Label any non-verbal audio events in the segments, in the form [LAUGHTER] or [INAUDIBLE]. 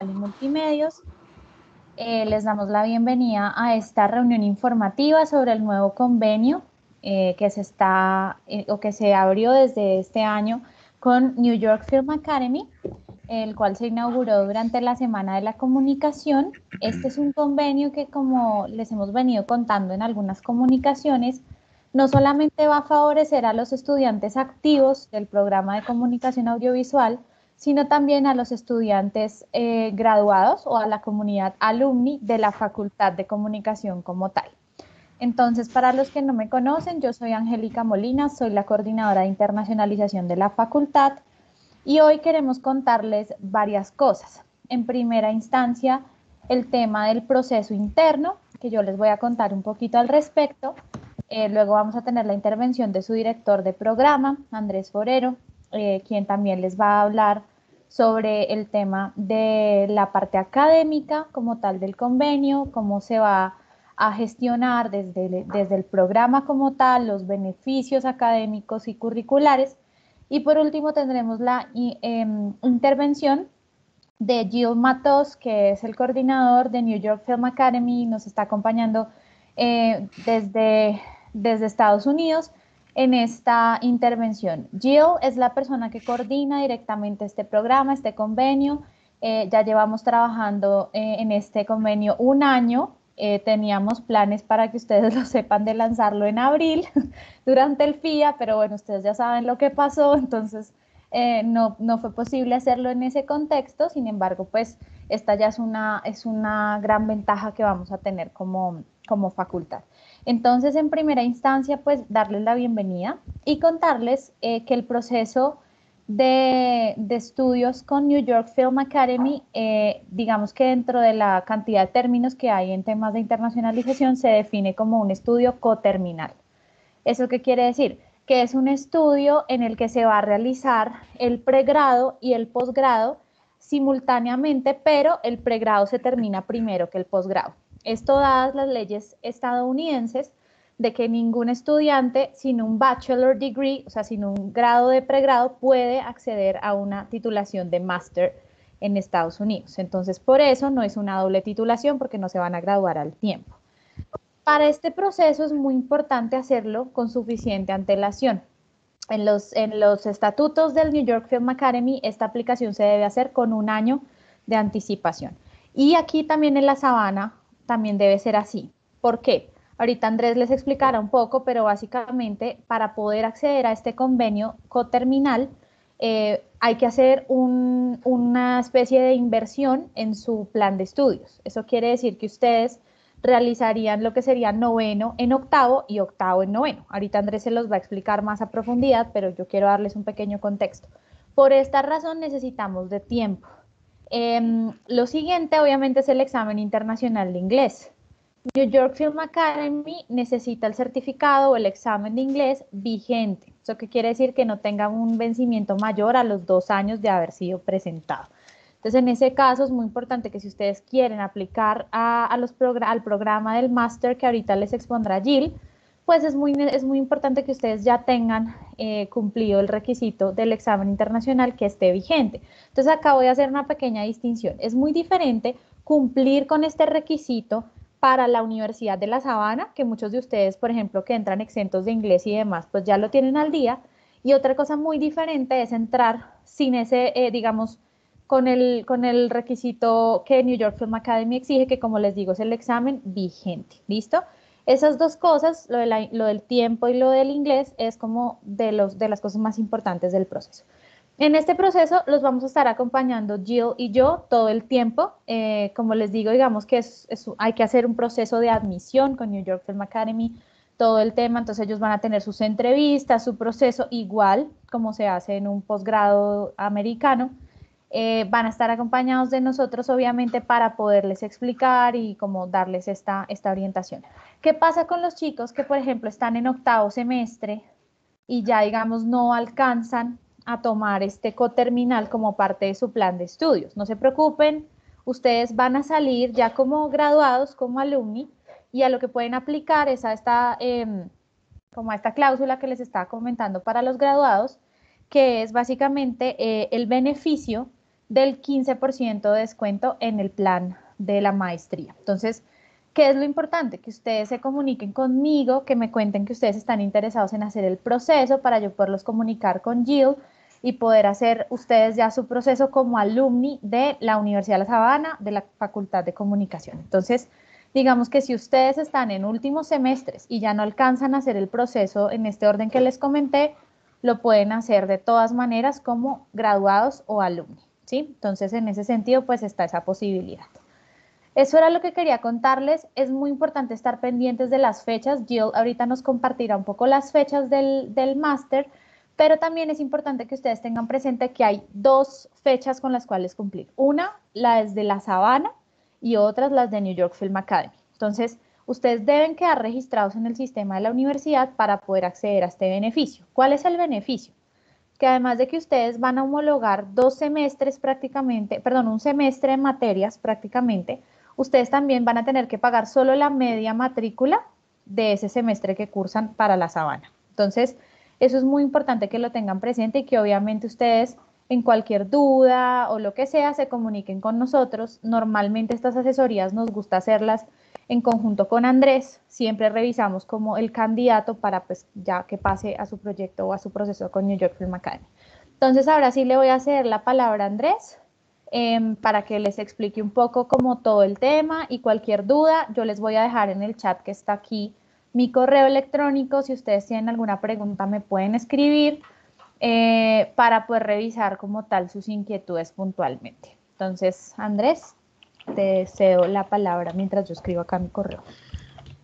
y Multimedios. Eh, les damos la bienvenida a esta reunión informativa sobre el nuevo convenio eh, que se está eh, o que se abrió desde este año con New York Film Academy, el cual se inauguró durante la Semana de la Comunicación. Este es un convenio que, como les hemos venido contando en algunas comunicaciones, no solamente va a favorecer a los estudiantes activos del programa de comunicación audiovisual, sino también a los estudiantes eh, graduados o a la comunidad alumni de la Facultad de Comunicación como tal. Entonces, para los que no me conocen, yo soy Angélica Molina, soy la coordinadora de internacionalización de la facultad y hoy queremos contarles varias cosas. En primera instancia, el tema del proceso interno, que yo les voy a contar un poquito al respecto. Eh, luego vamos a tener la intervención de su director de programa, Andrés Forero, eh, quien también les va a hablar sobre el tema de la parte académica como tal del convenio, cómo se va a gestionar desde el, programa como tal los beneficios académicos y curriculares. Y por último tendremos la em, intervención de Jill Matos, que es el coordinador de New York Film Academy, nos está acompañando eh, desde Estados Unidos en esta intervención. Jill es la persona que coordina directamente este programa, este convenio. Eh, ya llevamos trabajando eh, en este convenio un año. Eh, teníamos planes para que ustedes [LAUGHS] lo sepan de lanzarlo en abril [LAUGHS] durante el FIA, pero bueno, ustedes ya saben lo que pasó, [LAUGHS] entonces no, no fue posible hacerlo en ese contexto. Sin embargo, pues esta ya es una, es una gran ventaja que vamos a tener como, como facultad. Entonces, en primera instancia, pues darles la bienvenida y contarles eh, que el proceso de, estudios con New York Film Academy, eh, digamos que dentro de la cantidad de términos que hay en temas de internacionalización, se define como un estudio coterminal. ¿Eso qué quiere decir? Que es un estudio en el que se va a realizar el pregrado y el posgrado simultáneamente, pero el pregrado se termina primero que el posgrado. Esto dadas las leyes estadounidenses de que ningún estudiante sin un bachelor degree, o sea, sin un grado de pregrado, puede acceder a una titulación de máster en Estados Unidos. Entonces, por eso no es una doble titulación porque no se van a graduar al tiempo. Para este proceso es muy importante hacerlo con suficiente antelación. En los, en los estatutos del New York Film Academy, esta aplicación se debe hacer con un año de anticipación. Y aquí también en la sabana también debe ser así. ¿Por qué? Ahorita Andrés les explicará un poco, pero básicamente para poder acceder a este convenio coterminal eh, hay que hacer una especie de inversión en su plan de estudios. Eso quiere decir que ustedes realizarían lo que sería noveno en octavo y octavo en noveno. Ahorita Andrés se los va a explicar más a profundidad, pero yo quiero darles un pequeño contexto. Por esta razón necesitamos de tiempo. Em, lo siguiente, obviamente, es el examen internacional de inglés. New York Film Academy necesita el certificado o el examen de inglés vigente. Eso que quiere decir que no tenga un vencimiento mayor a los dos años de haber sido presentado. Entonces, en ese caso es muy importante que si ustedes quieren aplicar al programa del máster que ahorita les expondrá Jill, pues es muy, es muy importante que ustedes ya tengan eh, cumplido el requisito del examen internacional que esté vigente. Entonces acá voy a hacer una pequeña distinción. Es muy diferente cumplir con este requisito para la Universidad de La Sabana, que muchos de ustedes, por ejemplo, que entran exentos de inglés y demás, pues ya lo tienen al día. Y otra cosa muy diferente es entrar sin ese, eh, digamos, con el, con el requisito que New York Film Academy exige, que como les digo es el examen vigente, ¿listo? Esas dos cosas, lo, del tiempo y lo del inglés, es como de, las cosas más importantes del proceso. En este proceso los vamos a estar acompañando Jill y yo todo el tiempo. Eh, como les digo, digamos que hay que hacer un proceso de admisión con New York Film Academy, todo el tema, entonces ellos van a tener sus entrevistas, su proceso igual como se hace en un posgrado americano. Eh, van a estar acompañados de nosotros, obviamente, para poderles explicar y como darles esta, esta orientación. ¿Qué pasa con los chicos que, por ejemplo, están en octavo semestre y ya, digamos, no alcanzan a tomar este coterminal como parte de su plan de estudios? No se preocupen, ustedes van a salir ya como graduados, como alumni, y a lo que pueden aplicar es a esta, em, como esta cláusula que les estaba comentando para los graduados, que es básicamente eh, el beneficio del 15% de descuento en el plan de la maestría. Entonces, ¿qué es lo importante? Que ustedes se comuniquen conmigo, que me cuenten que ustedes están interesados en hacer el proceso para yo poderlos comunicar con Jill y poder hacer ustedes ya su proceso como alumni de la Universidad de La Sabana, de la Facultad de Comunicación. Entonces, digamos que si ustedes están en últimos semestres y ya no alcanzan a hacer el proceso en este orden que les comenté, lo pueden hacer de todas maneras como graduados o alumni. Entonces, en ese sentido, pues está esa posibilidad. Eso era lo que quería contarles. Es muy importante estar pendientes de las fechas. Jill ahorita nos compartirá un poco las fechas del, del máster, pero también es importante que ustedes tengan presente que hay dos fechas con las cuales cumplir. Una, la es de La Sabana y otras las de New York Film Academy. Entonces, ustedes deben quedar registrados en el sistema de la universidad para poder acceder a este beneficio. ¿Cuál es el beneficio? que además de que ustedes van a homologar dos semestres prácticamente, perdón, un semestre de materias prácticamente, ustedes también van a tener que pagar solo la media matrícula de ese semestre que cursan para la sabana. Entonces, eso es muy importante que lo tengan presente y que obviamente ustedes en cualquier duda o lo que sea se comuniquen con nosotros. Normalmente estas asesorías nos gusta hacerlas en conjunto con Andrés, siempre revisamos como el candidato para pues ya que pase a su proyecto o a su proceso con New York Film Academy. Entonces ahora sí le voy a ceder la palabra a Andrés em, para que les explique un poco como todo el tema y cualquier duda yo les voy a dejar en el chat que está aquí mi correo electrónico, si ustedes tienen alguna pregunta me pueden escribir eh, para poder revisar como tal sus inquietudes puntualmente. Entonces, Andrés, te cedo la palabra mientras yo escribo acá mi correo.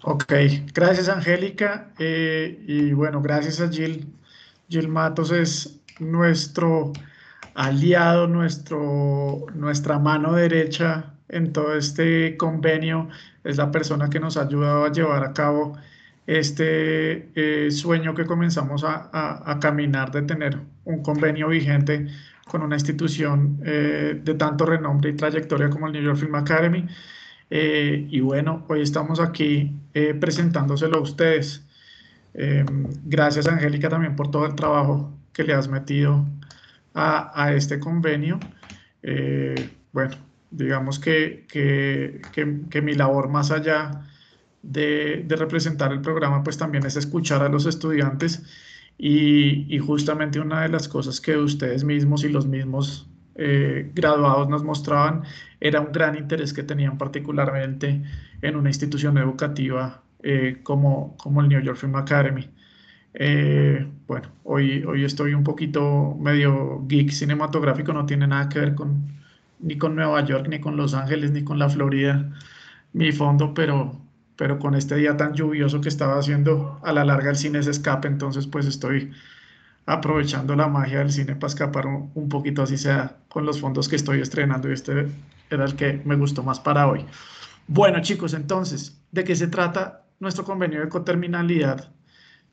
Ok, gracias Angélica eh, y bueno, gracias a Jill. Jill Matos es nuestro aliado, nuestro, nuestra mano derecha en todo este convenio, es la persona que nos ha ayudado a llevar a cabo este eh, sueño que comenzamos a, caminar de tener un convenio vigente con una institución eh, de tanto renombre y trayectoria como el New York Film Academy. Eh, y bueno, hoy estamos aquí eh, presentándoselo a ustedes. Em, gracias, Angélica, también por todo el trabajo que le has metido a, este convenio. bueno, digamos que, mi labor más allá de, de representar el programa, pues también es escuchar a los estudiantes y, justamente una de las cosas que ustedes mismos y los mismos eh, graduados nos mostraban era un gran interés que tenían particularmente en una institución educativa eh, como, como el New York Film Academy. Eh, bueno, hoy, hoy estoy un poquito medio geek cinematográfico, no tiene nada que ver con, ni con Nueva York, ni con Los Ángeles, ni con la Florida, mi fondo, pero, pero con este día tan lluvioso que estaba haciendo, a la larga el cine se escapa, entonces pues estoy aprovechando la magia del cine para escapar un, poquito, así sea, con los fondos que estoy estrenando y este era el que me gustó más para hoy. Bueno chicos, entonces, ¿de qué se trata nuestro convenio de coterminalidad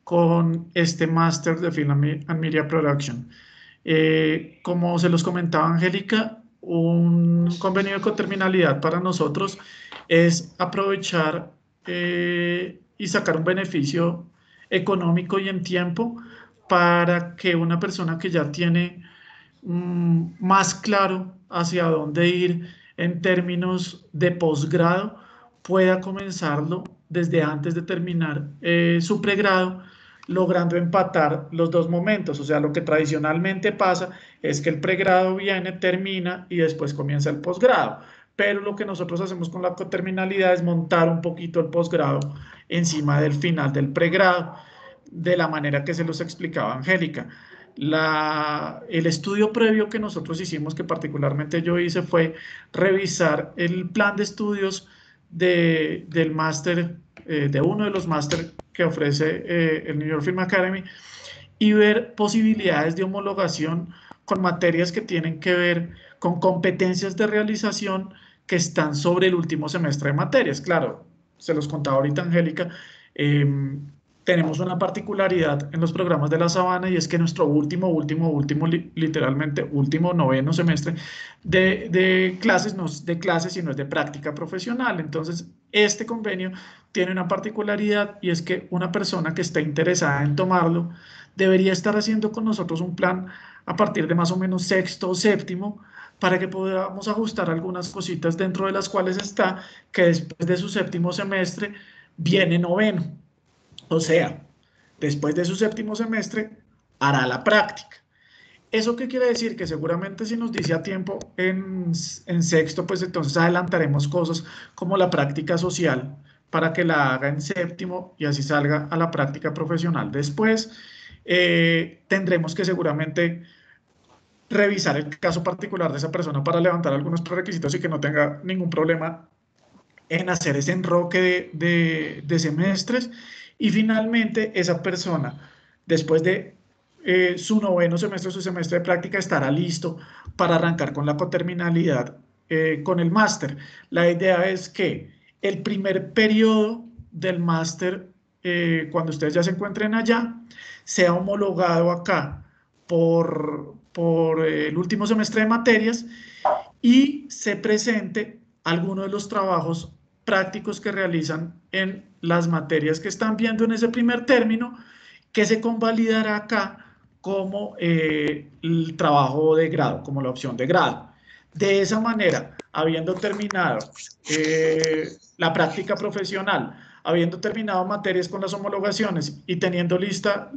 con este Master de Film and Media Production? Eh, como se los comentaba Angélica, un convenio de coterminalidad para nosotros es aprovechar eh, y sacar un beneficio económico y en tiempo para que una persona que ya tiene mm, más claro hacia dónde ir en términos de posgrado pueda comenzarlo desde antes de terminar eh, su pregrado, logrando empatar los dos momentos. O sea, lo que tradicionalmente pasa es que el pregrado viene, termina y después comienza el posgrado pero lo que nosotros hacemos con la coterminalidad es montar un poquito el posgrado encima del final del pregrado, de la manera que se los explicaba Angélica. La, el estudio previo que nosotros hicimos, que particularmente yo hice, fue revisar el plan de estudios de, del máster, eh, de uno de los máster que ofrece eh, el New York Film Academy, y ver posibilidades de homologación con materias que tienen que ver con competencias de realización que están sobre el último semestre de materias. Claro, se los contaba ahorita Angélica, em, tenemos una particularidad en los programas de la Sabana y es que nuestro último, último, último, literalmente último noveno semestre de, clases, no es de clases, sino es de práctica profesional. Entonces, este convenio tiene una particularidad y es que una persona que está interesada en tomarlo debería estar haciendo con nosotros un plan a partir de más o menos sexto o séptimo para que podamos ajustar algunas cositas dentro de las cuales está que después de su séptimo semestre viene noveno. O sea, después de su séptimo semestre hará la práctica. ¿Eso qué quiere decir? Que seguramente si nos dice a tiempo en, sexto, pues entonces adelantaremos cosas como la práctica social para que la haga en séptimo y así salga a la práctica profesional. Después eh, tendremos que seguramente revisar el caso particular de esa persona para levantar algunos prerequisitos y que no tenga ningún problema en hacer ese enroque de, semestres. Y finalmente, esa persona, después de eh, su noveno semestre, su semestre de práctica, estará listo para arrancar con la coterminalidad eh, con el máster. La idea es que el primer periodo del máster, eh, cuando ustedes ya se encuentren allá, sea homologado acá por, por eh, el último semestre de materias y se presente alguno de los trabajos prácticos que realizan en las materias que están viendo en ese primer término, que se convalidará acá como eh, el trabajo de grado, como la opción de grado. De esa manera, habiendo terminado eh, la práctica profesional, habiendo terminado materias con las homologaciones y teniendo lista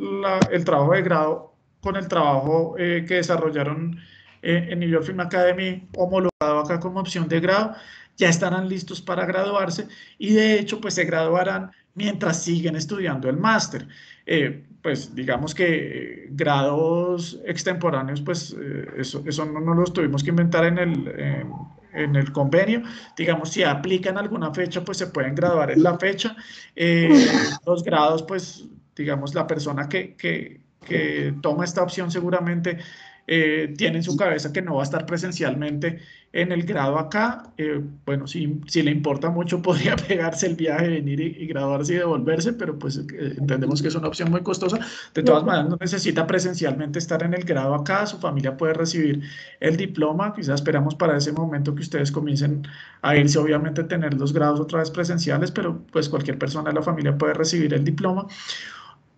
el trabajo de grado con el trabajo eh, que desarrollaron eh, en New York Film Academy, homologado acá como opción de grado, ya estarán listos para graduarse y de hecho pues se graduarán mientras siguen estudiando el máster. Eh, pues digamos que grados extemporáneos, pues eso, eso no, no, los tuvimos que inventar en el, en el convenio. Digamos, si aplican alguna fecha, pues se pueden graduar en la fecha. los grados, pues digamos, la persona que, que toma esta opción seguramente eh, tiene en su cabeza que no va a estar presencialmente en el grado acá. Eh, bueno, si, si, le importa mucho, [LAUGHS] podría pegarse el viaje, venir y, graduarse y devolverse, pero pues eh, entendemos que es una opción muy costosa. De todas maneras, no necesita presencialmente estar en el grado acá. Su familia puede recibir el diploma. Quizás esperamos para ese momento que ustedes comiencen a irse, obviamente, a tener los grados otra vez presenciales, pero pues cualquier persona de la familia puede recibir el diploma.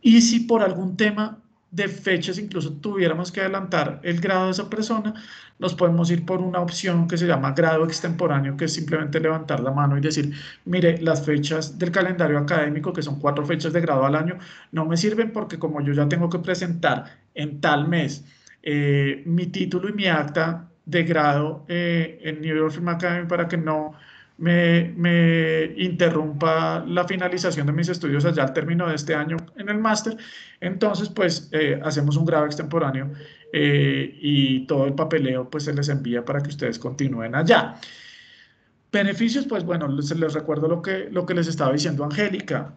Y si por algún tema de fechas, incluso tuviéramos que adelantar el grado de esa persona, nos podemos ir por una opción que se llama grado extemporáneo, que es simplemente levantar la mano y decir, mire, las fechas del calendario académico, que son cuatro fechas de grado al año, no me sirven porque como yo ya tengo que presentar en tal mes eh, mi título y mi acta de grado eh, en New York Film Academy para que no me, interrumpa la finalización de mis estudios allá al término de este año en el máster, entonces pues eh, hacemos un grado extemporáneo eh, y todo el papeleo pues se les envía para que ustedes continúen allá. Beneficios, pues bueno, les recuerdo lo que, lo que les estaba diciendo Angélica.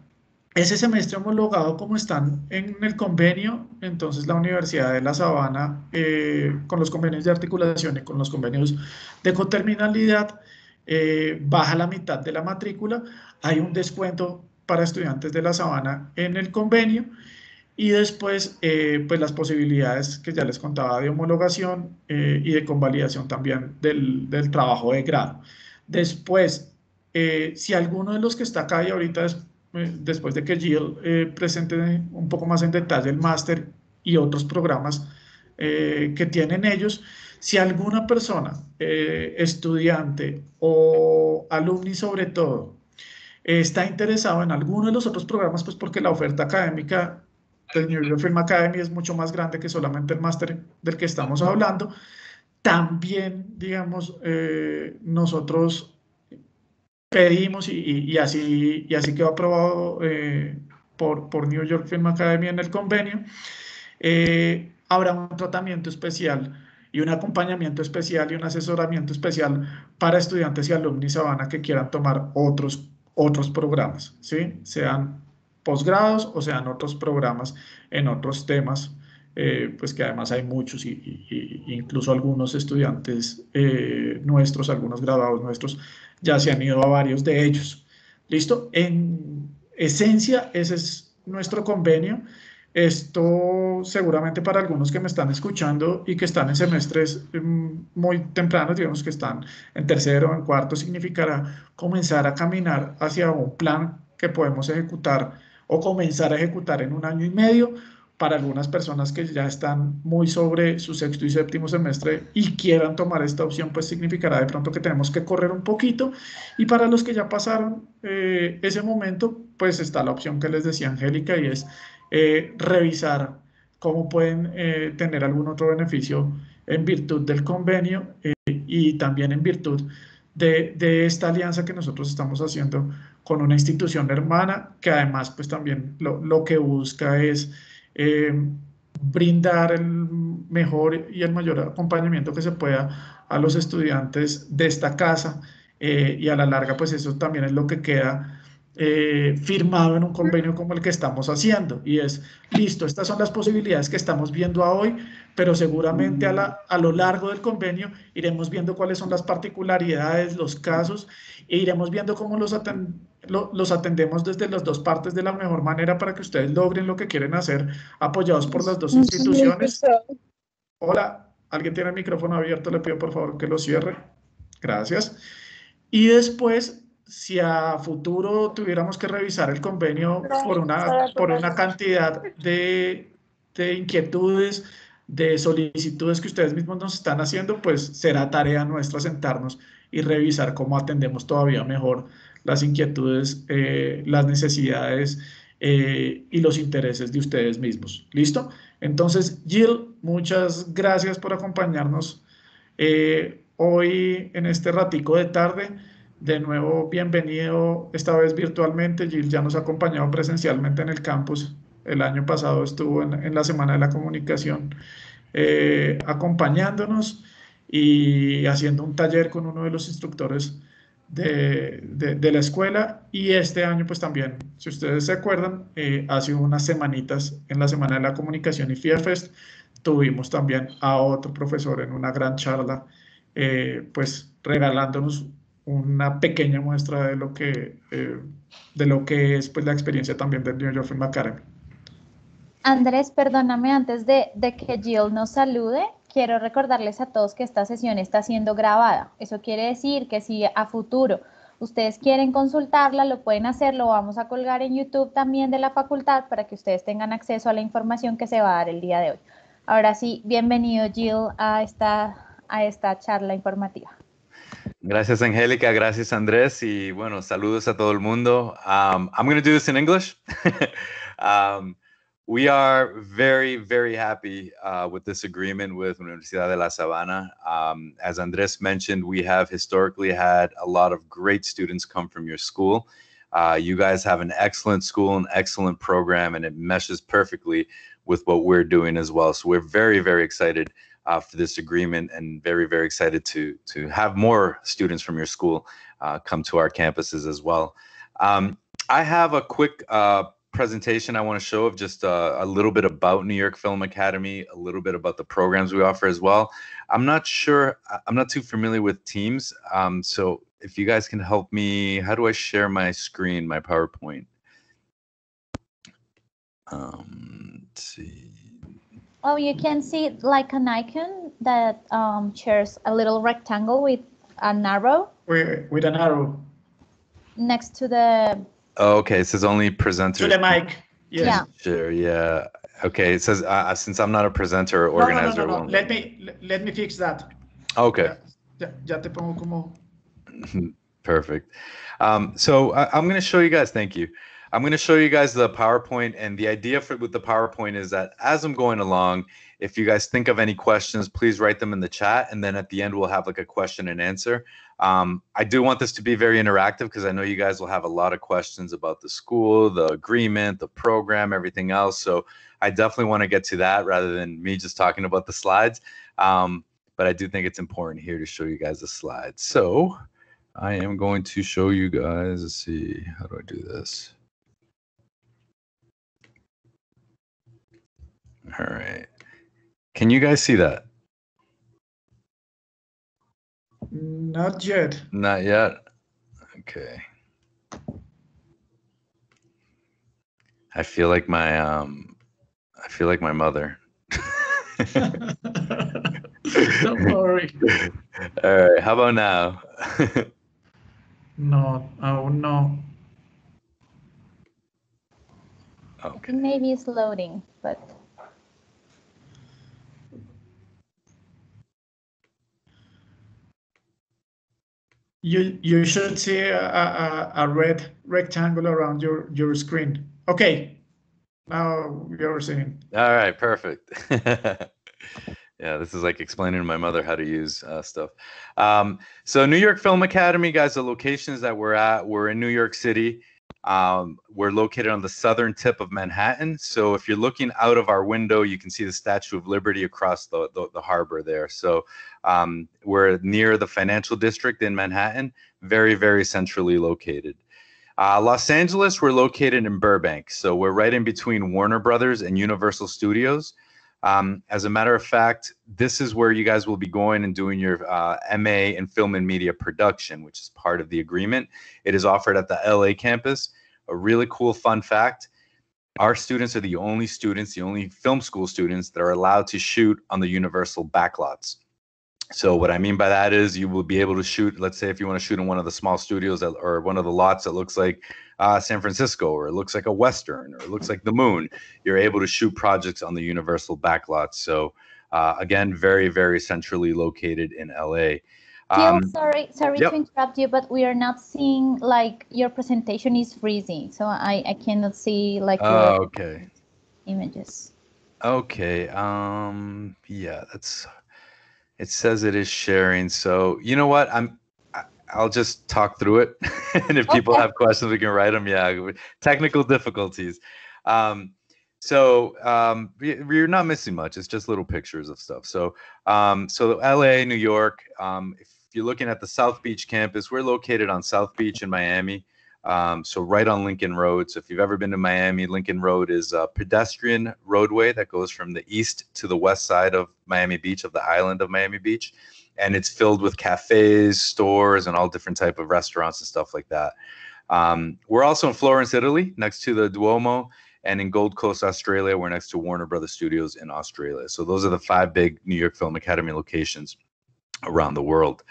Ese semestre homologado como están en el convenio, entonces la Universidad de La Sabana, eh, con los convenios de articulación y con los convenios de coterminalidad, eh, baja la mitad de la matrícula, hay un descuento para estudiantes de la sabana en el convenio y después eh, pues las posibilidades que ya les contaba de homologación eh, y de convalidación también del, trabajo de grado. Después, si alguno de los que está acá y ahorita después de que Gil presente un poco más en detalle el máster y otros programas, eh, que tienen ellos. Si alguna persona, eh, estudiante o alumni sobre todo, eh, está interesado en alguno de los otros programas, pues porque la oferta académica del New York Film Academy es mucho más grande que solamente el máster del que estamos hablando, también, digamos, nosotros pedimos y, y, así, y así quedó aprobado por, por New York Film Academy en el convenio, eh, habrá un tratamiento especial y un acompañamiento especial y un asesoramiento especial para estudiantes y alumnos Sabana que quieran tomar otros, otros programas, ¿sí? sean posgrados o sean otros programas en otros temas, eh, pues que además hay muchos y, incluso algunos estudiantes eh, nuestros, algunos graduados nuestros, ya se han ido a varios de ellos. ¿Listo? En esencia, ese es nuestro convenio. Esto seguramente para algunos que me están escuchando y que están en semestres em, muy tempranos, digamos que están en tercero, o en cuarto, significará comenzar a caminar hacia un plan que podemos ejecutar o comenzar a ejecutar en un año y medio. Para algunas personas que ya están muy sobre su sexto y séptimo semestre y quieran tomar esta opción, pues significará de pronto que tenemos que correr un poquito. Y para los que ya pasaron eh, ese momento, pues está la opción que les decía Angélica y es eh, revisar cómo pueden eh, tener algún otro beneficio en virtud del convenio eh, y también en virtud de, esta alianza que nosotros estamos haciendo con una institución hermana que además pues también lo, lo que busca es brindar el mejor y el mayor acompañamiento que se pueda a los estudiantes de esta casa y a la larga pues eso también es lo que queda eh, firmado en un convenio como el que estamos haciendo. Y es, listo, estas son las posibilidades que estamos viendo a hoy, pero seguramente a, la, a lo largo del convenio iremos viendo cuáles son las particularidades, los casos, e iremos viendo cómo los, los atendemos desde las dos partes de la mejor manera para que ustedes logren lo que quieren hacer, apoyados por las dos instituciones. Hola, alguien tiene el micrófono abierto, le pido por favor que lo cierre. Gracias. Y después si a futuro tuviéramos que revisar el convenio por una, por una cantidad de, inquietudes, de solicitudes que ustedes mismos nos están haciendo, pues será tarea nuestra sentarnos y revisar cómo atendemos todavía mejor las inquietudes, eh, las necesidades eh, y los intereses de ustedes mismos. ¿Listo? Entonces, Jill, muchas gracias por acompañarnos eh, hoy en este ratico de tarde. De nuevo, bienvenido, esta vez virtualmente. Gil ya nos ha acompañado presencialmente en el campus. El año pasado estuvo en, la Semana de la Comunicación eh, acompañándonos y haciendo un taller con uno de los instructores de, la escuela. Y este año, pues también, si ustedes se acuerdan, eh, hace unas semanitas en la Semana de la Comunicación y FIAFEST tuvimos también a otro profesor en una gran charla, eh, pues regalándonos una pequeña muestra de lo que, eh, de lo que es pues, la experiencia también del New York Film Andrés, perdóname, antes de, que Jill nos salude, quiero recordarles a todos que esta sesión está siendo grabada. Eso quiere decir que si a futuro ustedes quieren consultarla, lo pueden hacer, lo vamos a colgar en YouTube también de la facultad para que ustedes tengan acceso a la información que se va a dar el día de hoy. Ahora sí, bienvenido Jill a esta, a esta charla informativa. Gracias, Angélica. Gracias, Andrés. Y bueno, saludos a todo el mundo. Um, I'm going to do this in English. [LAUGHS] um, we are very, very happy uh, with this agreement with Universidad de la Sabana. Um, as Andres mentioned, we have historically had a lot of great students come from your school. Uh, you guys have an excellent school, an excellent program, and it meshes perfectly with what we're doing as well. So we're very, very excited uh, for this agreement and very, very excited to, to have more students from your school uh, come to our campuses as well. Um, I have a quick uh, presentation I want to show of just a, uh, a, little bit about New York Film Academy, a little bit about the programs we offer as well. I'm not sure, I'm not too familiar with Teams. Um, so if you guys can help me, how do I share my screen, my PowerPoint? Um, see. Oh, you can see it like an icon that um, shares a little rectangle with an arrow. With, with an arrow. Next to the. Oh, okay, it says only presenter. To the mic. Yes. Yeah. Sure. Yeah. Okay. It says uh, uh since I'm not a presenter or organizer. No, no, no, no, no. Let me let me fix that. Okay. Ya, te pongo como. [LAUGHS] Perfect. Um, so I, I'm going to show you guys. Thank you. I'm going to show you guys the PowerPoint. And the idea for, with the PowerPoint is that as I'm going along, if you guys think of any questions, please write them in the chat. And then at the end, we'll have like a question and answer. Um, I do want this to be very interactive because I know you guys will have a lot of questions about the school, the agreement, the program, everything else. So I definitely want to get to that rather than me just talking about the slides. Um, but I do think it's important here to show you guys the slides. So I am going to show you guys. Let's see, how do I do this? All right. Can you guys see that? Not yet. Not yet. Okay. I feel like my um I feel like my mother. [LAUGHS] Don't worry. All right, how about now? no, oh no. Okay. Maybe it's loading, but You you should see a, a, a red rectangle around your, your screen. Okay, now you're seeing. All right, perfect. [LAUGHS] yeah, this is like explaining to my mother how to use uh, stuff. Um, so New York Film Academy, guys, the locations that we're at, we're in New York City. Um, we're located on the southern tip of Manhattan. So if you're looking out of our window, you can see the Statue of Liberty across the, the, the harbor there. So um, we're near the financial district in Manhattan, very, very centrally located. Uh, Los Angeles, we're located in Burbank. So we're right in between Warner Brothers and Universal Studios. Um, as a matter of fact, this is where you guys will be going and doing your uh, MA in film and media production, which is part of the agreement. It is offered at the LA campus. A really cool fun fact our students are the only students, the only film school students that are allowed to shoot on the universal backlots. So what I mean by that is you will be able to shoot, let's say if you want to shoot in one of the small studios that, or one of the lots that looks like uh, San Francisco, or it looks like a Western, or it looks like the moon. You're able to shoot projects on the Universal backlot. So, uh, again, very, very centrally located in LA. Um, Gil, sorry, sorry yep. to interrupt you, but we are not seeing like your presentation is freezing, so I, I cannot see like oh, okay. images. Okay. Um. Yeah. That's. It says it is sharing. So you know what? I'm I'll just talk through it, [LAUGHS] and if people have questions, we can write them. Yeah, technical difficulties. Um, so um, you're not missing much. It's just little pictures of stuff. So um, so L.A., New York. Um, if you're looking at the South Beach campus, we're located on South Beach in Miami. Um, so right on Lincoln Road. So if you've ever been to Miami, Lincoln Road is a pedestrian roadway that goes from the east to the west side of Miami Beach, of the island of Miami Beach, and it's filled with cafes, stores, and all different type of restaurants and stuff like that. Um, we're also in Florence, Italy, next to the Duomo, and in Gold Coast, Australia, we're next to Warner Brothers Studios in Australia. So those are the five big New York Film Academy locations around the world.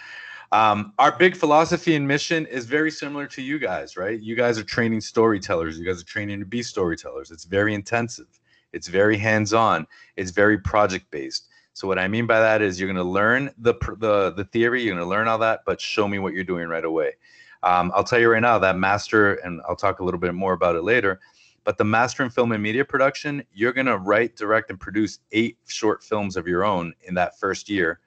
Um, our big philosophy and mission is very similar to you guys, right? You guys are training storytellers. You guys are training to be storytellers. It's very intensive. It's very hands-on. It's very project-based. So what I mean by that is you're going to learn the the the theory. You're going to learn all that, but show me what you're doing right away. Um, I'll tell you right now that master, and I'll talk a little bit more about it later. But the master in film and media production, you're going to write, direct, and produce eight short films of your own in that first year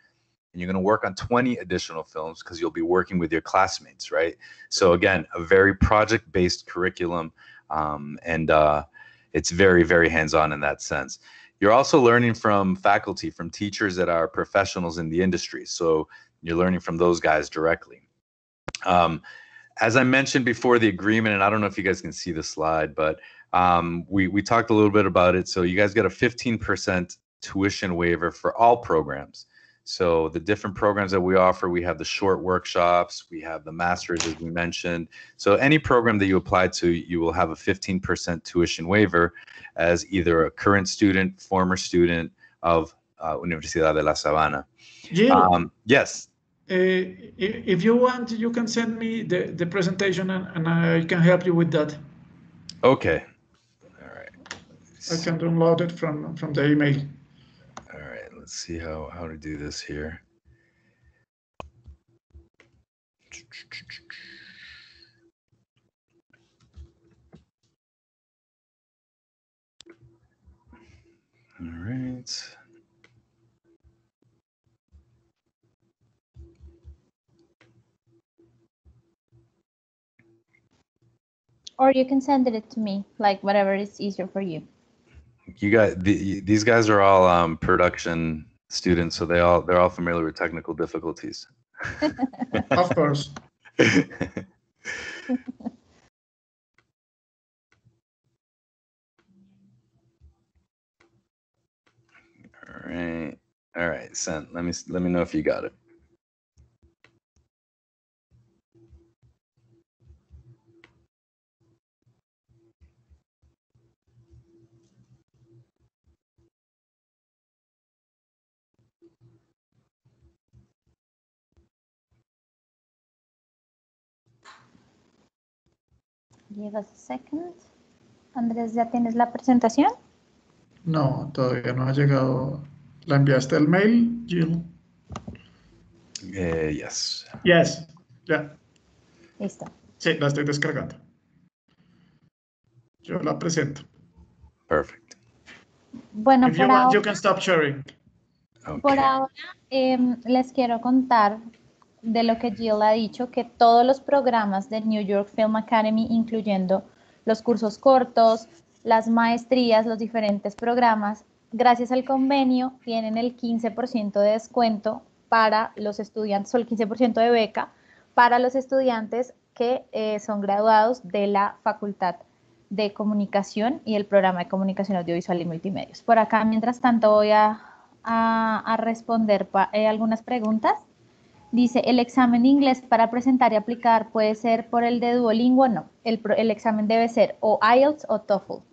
and you're going to work on 20 additional films because you'll be working with your classmates, right? So again, a very project-based curriculum, um, and uh, it's very, very hands-on in that sense. You're also learning from faculty, from teachers that are professionals in the industry. So you're learning from those guys directly. Um, as I mentioned before, the agreement, and I don't know if you guys can see the slide, but um, we we talked a little bit about it. So you guys get a 15% tuition waiver for all programs. So the different programs that we offer, we have the short workshops, we have the masters, as we mentioned. So any program that you apply to, you will have a 15% tuition waiver as either a current student, former student of uh, Universidad de la Sabana. Yeah. um, yes. Uh, if you want, you can send me the, the presentation and, and I can help you with that. Okay. All right. I can download it from, from the email let's see how, how to do this here. All right. Or you can send it to me, like whatever is easier for you you guys, the, these guys are all um, production students, so they all they're all familiar with technical difficulties. [LAUGHS] of course. [LAUGHS] All right. All right, sent. Let me let me know if you got it. Give us Andrés, ¿ya tienes la presentación? No, todavía no ha llegado. ¿La enviaste el mail, Jill? Sí. Eh, yes. Yes, ya. Listo. Sí, la estoy descargando. Yo la presento. Perfect. Bueno, por you ahora, can stop sharing. Por ahora em, les quiero contar de lo que Jill ha dicho, que todos los programas de New York Film Academy, incluyendo los cursos cortos, las maestrías, los diferentes programas, gracias al convenio tienen el 15% de descuento para los estudiantes, o el 15% de beca para los estudiantes que eh, son graduados de la Facultad de Comunicación y el programa de Comunicación Audiovisual y Multimedios. Por acá, mientras tanto, voy a, responder eh, algunas preguntas. Dice, ¿el examen inglés para presentar y aplicar puede ser por el de Duolingo? No, el, el examen debe ser o IELTS o TOEFL,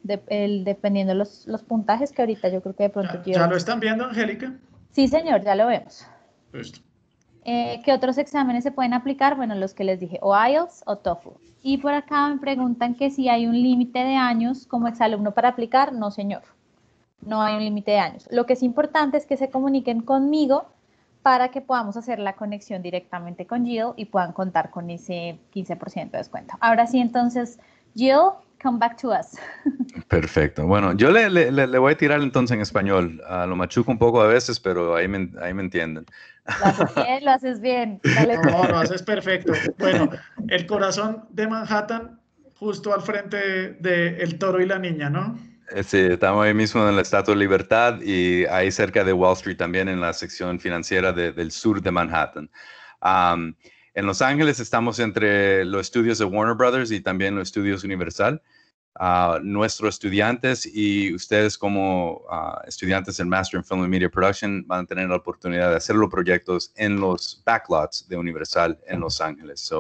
dependiendo los, los puntajes que ahorita yo creo que de pronto... ¿Ya, ah, ¿Ya lo están viendo, Angélica? Sí, señor, ya lo vemos. Eh, ¿Qué otros exámenes se pueden aplicar? Bueno, los que les dije, o IELTS o TOEFL. Y por acá me preguntan que si hay un límite de años como exalumno para aplicar. No, señor, no hay un límite de años. Lo que es importante es que se comuniquen conmigo para que podamos hacer la conexión directamente con Jill y puedan contar con ese 15% de descuento. Ahora sí, entonces, Jill, come back to us. [LAUGHS] Perfecto. Bueno, yo le, voy a tirar entonces en español. Ah, lo machuco un poco a veces, pero ahí me, me entienden. Lo haces bien, lo haces No, lo haces pues. perfecto. Bueno, el corazón de Manhattan justo al frente del de, El Toro y la Niña, ¿no? Sí, estamos ahí mismo en la Estatua de Libertad y ahí cerca de Wall Street también en la sección financiera del sur de Manhattan. en Los Ángeles estamos entre los estudios de Warner Brothers y también los estudios Universal. Ah, nuestros estudiantes y ustedes como ah, estudiantes en Master in Film and Media Production van a tener la oportunidad de hacer los proyectos en los backlots de Universal en Los Ángeles.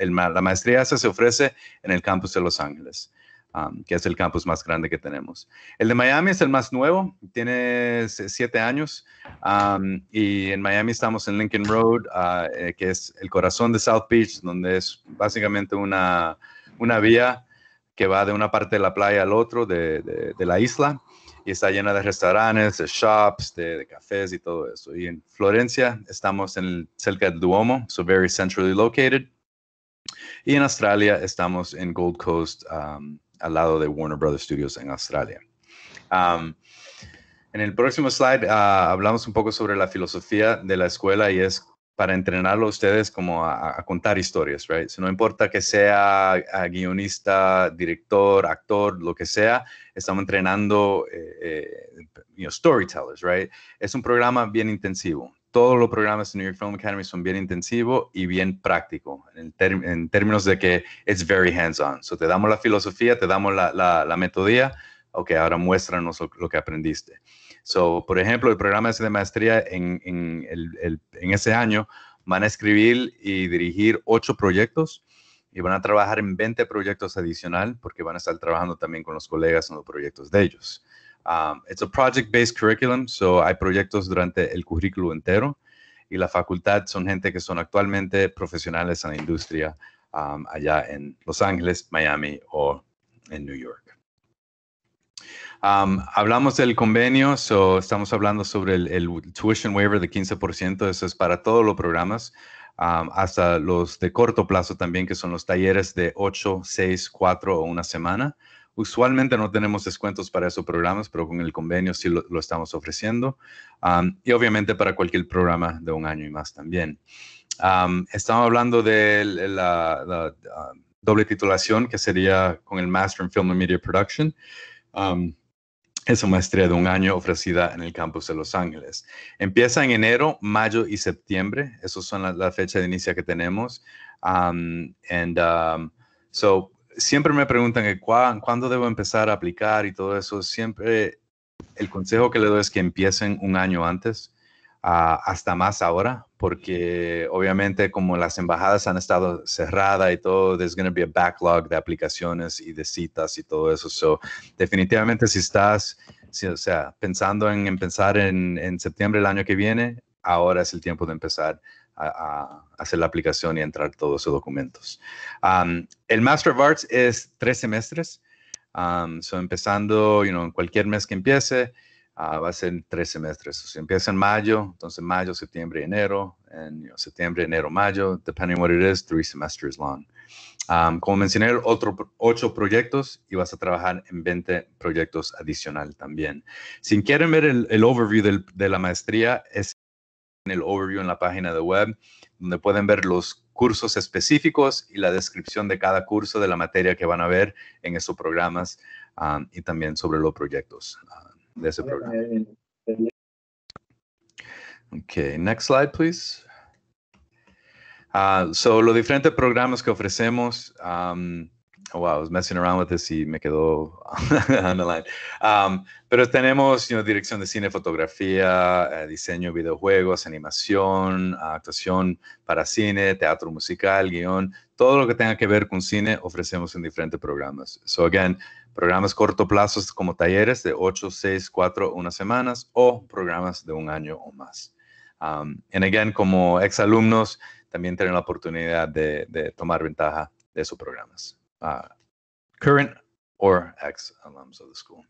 la maestría se ofrece en el campus de Los Ángeles que es el campus más grande que tenemos. El de Miami es el más nuevo, tiene siete años y en Miami estamos en Lincoln Road, ah, eh, que es el corazón de South Beach, donde es básicamente una, una vía que va de una parte de la playa al otro de, de, la isla y está llena de restaurantes, de shops, de, cafés y todo eso. Y en Florencia estamos en cerca del Duomo, so very centrally located. Y en Australia estamos en Gold Coast, al lado de Warner Brothers Studios en Australia. en el próximo slide ah, hablamos un poco sobre la filosofía de la escuela y es para entrenarlo a ustedes como a, contar historias, right? So, no importa que sea ah, guionista, director, actor, lo que sea, estamos entrenando eh, eh, storytellers, right? Es un programa bien intensivo todos los programas de New York Film Academy son bien intensivo y bien práctico en, términos de que it's very hands-on. So, te damos la filosofía, te damos la, metodía, ok, ahora muéstranos lo, que aprendiste. So, por ejemplo, el programa de maestría en, ese año van a escribir y dirigir ocho proyectos y van a trabajar en 20 proyectos adicionales porque van a estar trabajando también con los colegas en los proyectos de ellos. Um, it's a project-based curriculum, so hay proyectos durante el currículo entero y la facultad son gente que son actualmente profesionales en la industria um, allá en Los Ángeles, Miami o en New York. Um, hablamos del convenio, so estamos hablando sobre el, tuition waiver de 15%, eso es para todos los programas, um, hasta los de corto plazo también, que son los talleres de 8, 6, 4 o una semana. Usualmente no tenemos descuentos para esos programas, pero con el convenio sí lo, estamos ofreciendo. y obviamente para cualquier programa de un año y más también. estamos hablando de la, ah, doble titulación, que sería con el Master in Film and Media Production. Um, es una maestría de un año ofrecida en el campus de Los Ángeles. Empieza en enero, mayo y septiembre. Esas son las la fechas de inicio que tenemos. and um, siempre me preguntan cuándo debo empezar a aplicar y todo eso. Siempre el consejo que le doy es que empiecen un año antes, hasta más ahora, porque obviamente como las embajadas han estado cerradas y todo, there's going to be a backlog de aplicaciones y de citas y todo eso. So, definitivamente si estás, o sea, pensando en empezar en, en septiembre del año que viene, ahora es el tiempo de empezar a, hacer la aplicación y entrar todos esos documentos. Um, el Master of Arts es tres semestres. Um, so empezando, en cualquier mes que empiece, uh, va a ser tres semestres. si empieza en mayo, entonces mayo, septiembre, enero, en septiembre, enero, mayo, depending what it is, three semesters long. Um, como mencioné, otro ocho proyectos y vas a trabajar en 20 proyectos adicional también. Si quieren ver el, overview de la maestría, es en el overview en la página de web, donde pueden ver los cursos específicos y la descripción de cada curso de la materia que van a ver en esos programas um, y también sobre los proyectos uh, de ese programa. Ok, next slide, please. Uh, so, los diferentes programas que ofrecemos. Um, wow, I was messing around with this y me quedó [LAUGHS] on the line. Um, pero tenemos dirección de cine, fotografía, diseño eh, diseño, videojuegos, animación, actuación para cine, teatro musical, guión, todo lo que tenga que ver con cine ofrecemos en diferentes programas. So again, programas corto plazos como talleres de 8, 6, 4, unas semanas o programas de un año o más. Um, and again, como ex alumnos, también tienen la oportunidad de, de tomar ventaja de esos programas. Uh, current or ex alums of the school.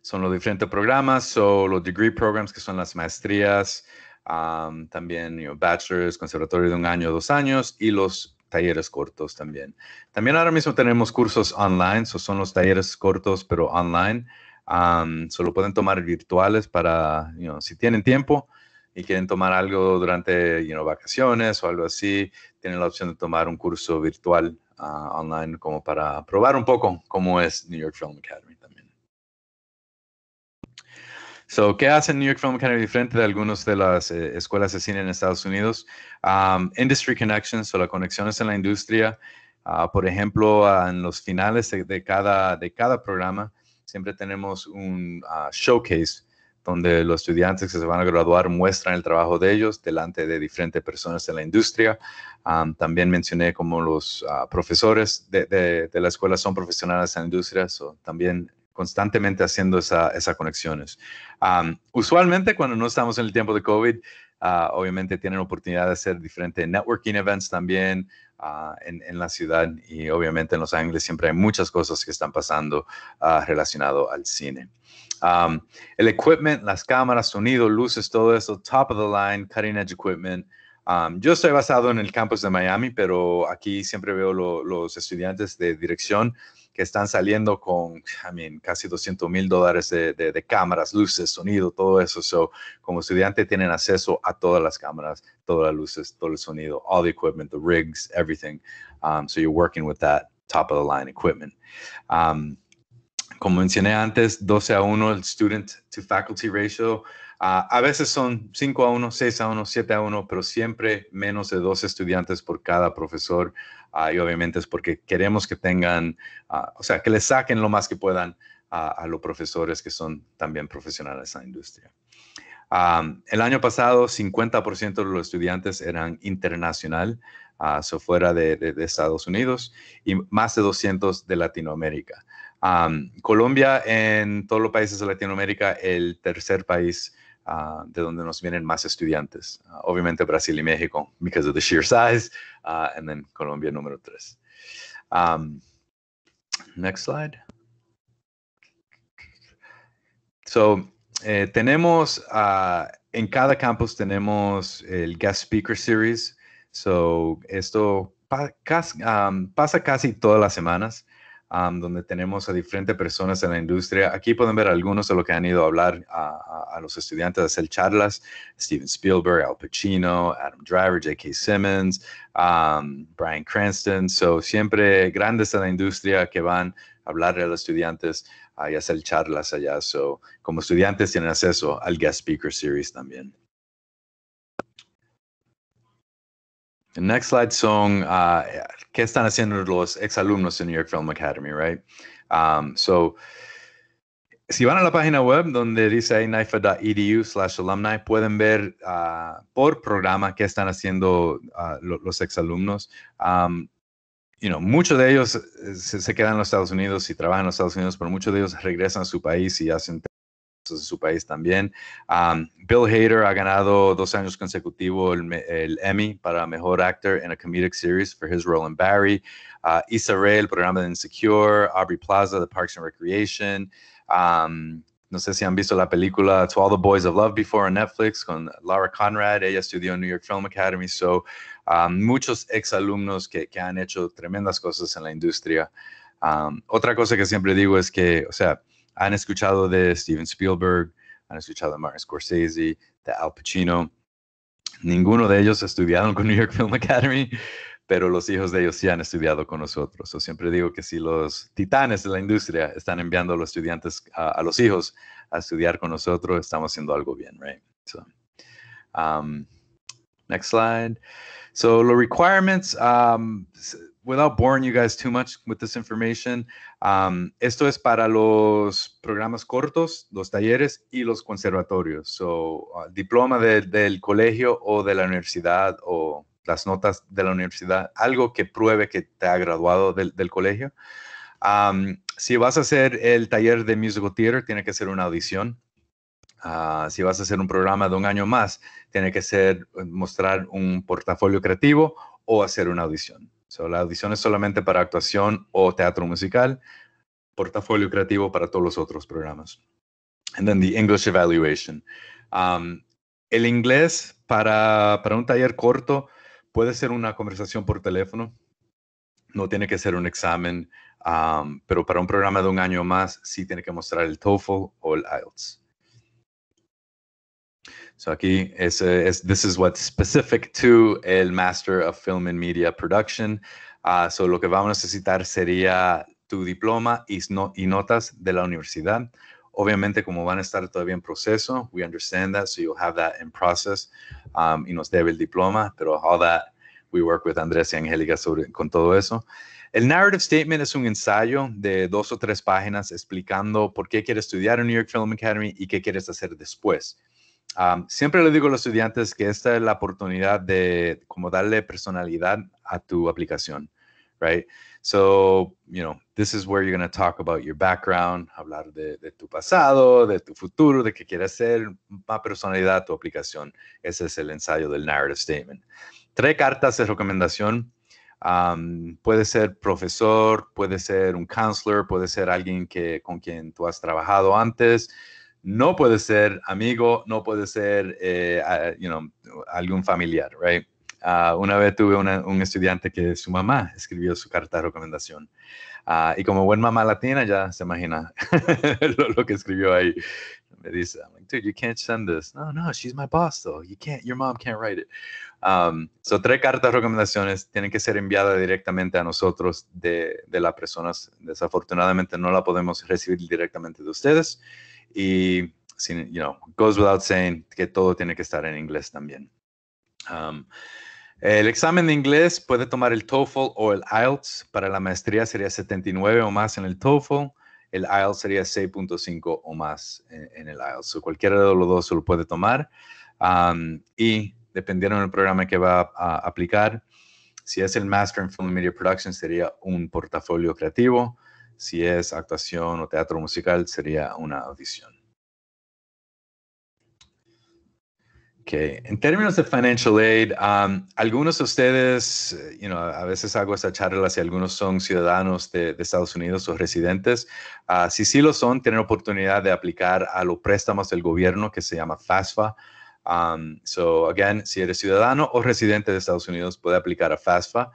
Son los diferentes programas, son los degree programs que son las maestrías, um, también you bachelors, conservatorio de un año, dos años y los talleres cortos también. También ahora mismo tenemos cursos online, so son los talleres cortos pero online. Um, solo pueden tomar virtuales para, you si tienen tiempo y quieren tomar algo durante you vacaciones o algo así, tienen la opción de tomar un curso virtual Ah, online como para probar un poco cómo es New York Film Academy también. So, ¿Qué hace New York Film Academy diferente de algunas de las eh, escuelas de cine en Estados Unidos? industry connections o las conexiones en la industria. Ah, por ejemplo, ah, en los finales de, de, cada, de cada programa siempre tenemos un showcase donde los estudiantes que se van a graduar muestran el trabajo de ellos delante de diferentes personas de la industria. también mencioné como los ah, profesores de, la escuela son profesionales en la industria, también constantemente haciendo esas conexiones. usualmente cuando no estamos en el tiempo de COVID, ah, obviamente tienen oportunidad de hacer diferentes networking events también ah, en, en, la ciudad y obviamente en Los Ángeles siempre hay muchas cosas que están pasando relacionado al cine. Um, el equipment, las cámaras, sonido, luces, todo eso, top of the line, cutting edge equipment. Um, yo estoy basado en el campus de Miami, pero aquí siempre veo los estudiantes de dirección que están saliendo con casi 200 mil dólares de, cámaras, luces, sonido, todo eso. So, como estudiante tienen acceso a todas las cámaras, todas las luces, todo el sonido, all the equipment, the rigs, everything. Um, so you're working with that top of the line equipment. Um, como mencioné antes, 12 a 1 el student to faculty ratio. Ah, a veces son 5 a 1, 6 a 1, 7 a 1, pero siempre menos de dos estudiantes por cada profesor. Ah, y obviamente es porque queremos que tengan, ah, o sea, que les saquen lo más que puedan a, los profesores que son también profesionales en la industria. el año pasado, 50% de los estudiantes eran internacional, o fuera de, Estados Unidos, y más de 200 de Latinoamérica. Colombia en todos los países de Latinoamérica, el tercer país ah, de donde nos vienen más estudiantes. Ah, obviamente Brasil y México, because of the sheer size, ah, and then Colombia número tres. next slide. So, eh, tenemos en cada campus tenemos el Guest Speaker Series. So, esto pasa casi todas las semanas donde tenemos a diferentes personas en la industria. Aquí pueden ver algunos de los que han ido a hablar a, los estudiantes, a hacer charlas. Steven Spielberg, Al Pacino, Adam Driver, J.K. Simmons, Brian Cranston. So, siempre grandes en la industria que van a hablar a los estudiantes ah, y hacer charlas allá. So, como estudiantes tienen acceso al Guest Speaker Series también. The next slide son, uh, ¿qué están haciendo los exalumnos en New York Film Academy, right? Um, so, si van a la página web donde dice naIFA.edu slash alumni, pueden ver uh, por programa qué están haciendo uh, los exalumnos. Um, you know, muchos de ellos eh, se, se, quedan en los Estados Unidos y trabajan en los Estados Unidos, pero muchos de ellos regresan a su país y hacen de su país también. Bill Hader ha ganado dos años consecutivos el, Emmy para Mejor Actor en a Comedic Series for his role in Barry. Uh, Issa el programa de Insecure. Aubrey Plaza, The Parks and Recreation. no sé si han visto la película To All the Boys I've Loved Before on Netflix con Laura Conrad. Ella estudió en New York Film Academy. So, um, muchos ex alumnos que han hecho tremendas cosas en la industria. otra cosa que siempre digo es que, o sea, han escuchado de Steven Spielberg, han escuchado de Martin Scorsese, de Al Pacino. Ninguno de ellos estudiaron con New York Film Academy, pero los hijos de ellos sí han estudiado con nosotros. Yo siempre digo que si los titanes de la industria están enviando a los estudiantes, a, los hijos, a estudiar con nosotros, estamos haciendo algo bien, right? So, um, next slide. So, the requirements, um, without boring you guys too much with this information, esto es para los programas cortos, los talleres y los conservatorios. So, ah, diploma del colegio o de la universidad o las notas de la universidad, algo que pruebe que te ha graduado del, colegio. si vas a hacer el taller de musical theater, tiene que ser una audición. Ah, si vas a hacer un programa de un año más, tiene que ser eh, mostrar un portafolio creativo o hacer una audición. So, la audición es solamente para actuación o teatro musical, portafolio creativo para todos los otros programas. And then the English evaluation. Um, el inglés para, un taller corto puede ser una conversación por teléfono, no tiene que ser un examen, um, pero para un programa de un año más sí tiene que mostrar el TOEFL o el IELTS. So aquí es, eh, es, this is what's specific to el Master of Film and Media Production. Ah, so lo que vamos a necesitar sería tu diploma y, y notas de la universidad. Obviamente, como van a estar todavía en proceso, we understand that, so you'll have that in process. Um, y nos debe el diploma, pero all that, we work with Andrés y Angélica sobre, con todo eso. El narrative statement es un ensayo de dos o tres páginas explicando por qué quieres estudiar en New York Film Academy y qué quieres hacer después siempre le digo a los estudiantes que esta es la oportunidad de como darle personalidad a tu aplicación, right? So, you know, this is where you're going to talk about your background, hablar de, tu pasado, de tu futuro, de qué quieres ser, más personalidad a tu aplicación. Ese es el ensayo del narrative statement. Tres cartas de recomendación. puede ser profesor, puede ser un counselor, puede ser alguien que, con quien tú has trabajado antes no puede ser amigo, no puede ser eh, you know, algún familiar, right? Ah, una vez tuve un estudiante que su mamá escribió su carta de recomendación. Ah, y como buen mamá latina, ya se imagina [LAUGHS] lo, que escribió ahí. Me dice, dude, you can't send this. No, no, she's my boss, though. You can't, your mom can't write it. Um, so, tres cartas de recomendaciones tienen que ser enviadas directamente a nosotros de, de las personas. Desafortunadamente, no la podemos recibir directamente de ustedes. Y, you know, goes without saying que todo tiene que estar en inglés también. Um, el examen de inglés puede tomar el TOEFL o el IELTS. Para la maestría sería 79 o más en el TOEFL. El IELTS sería 6.5 o más en, el IELTS. cualquiera de los dos se lo puede tomar. Um, y dependiendo del programa que va a, a aplicar, si es el Master in Film Media Production, sería un portafolio creativo. Si es actuación o teatro musical, sería una audición. En términos de financial aid, algunos de ustedes, eh, you know, a veces hago esta charla si algunos son ciudadanos de, Estados Unidos o residentes. Ah, si sí lo son, tienen oportunidad de aplicar a los préstamos del gobierno que se llama FAFSA. so, again, si eres ciudadano o residente de Estados Unidos, puede aplicar a FAFSA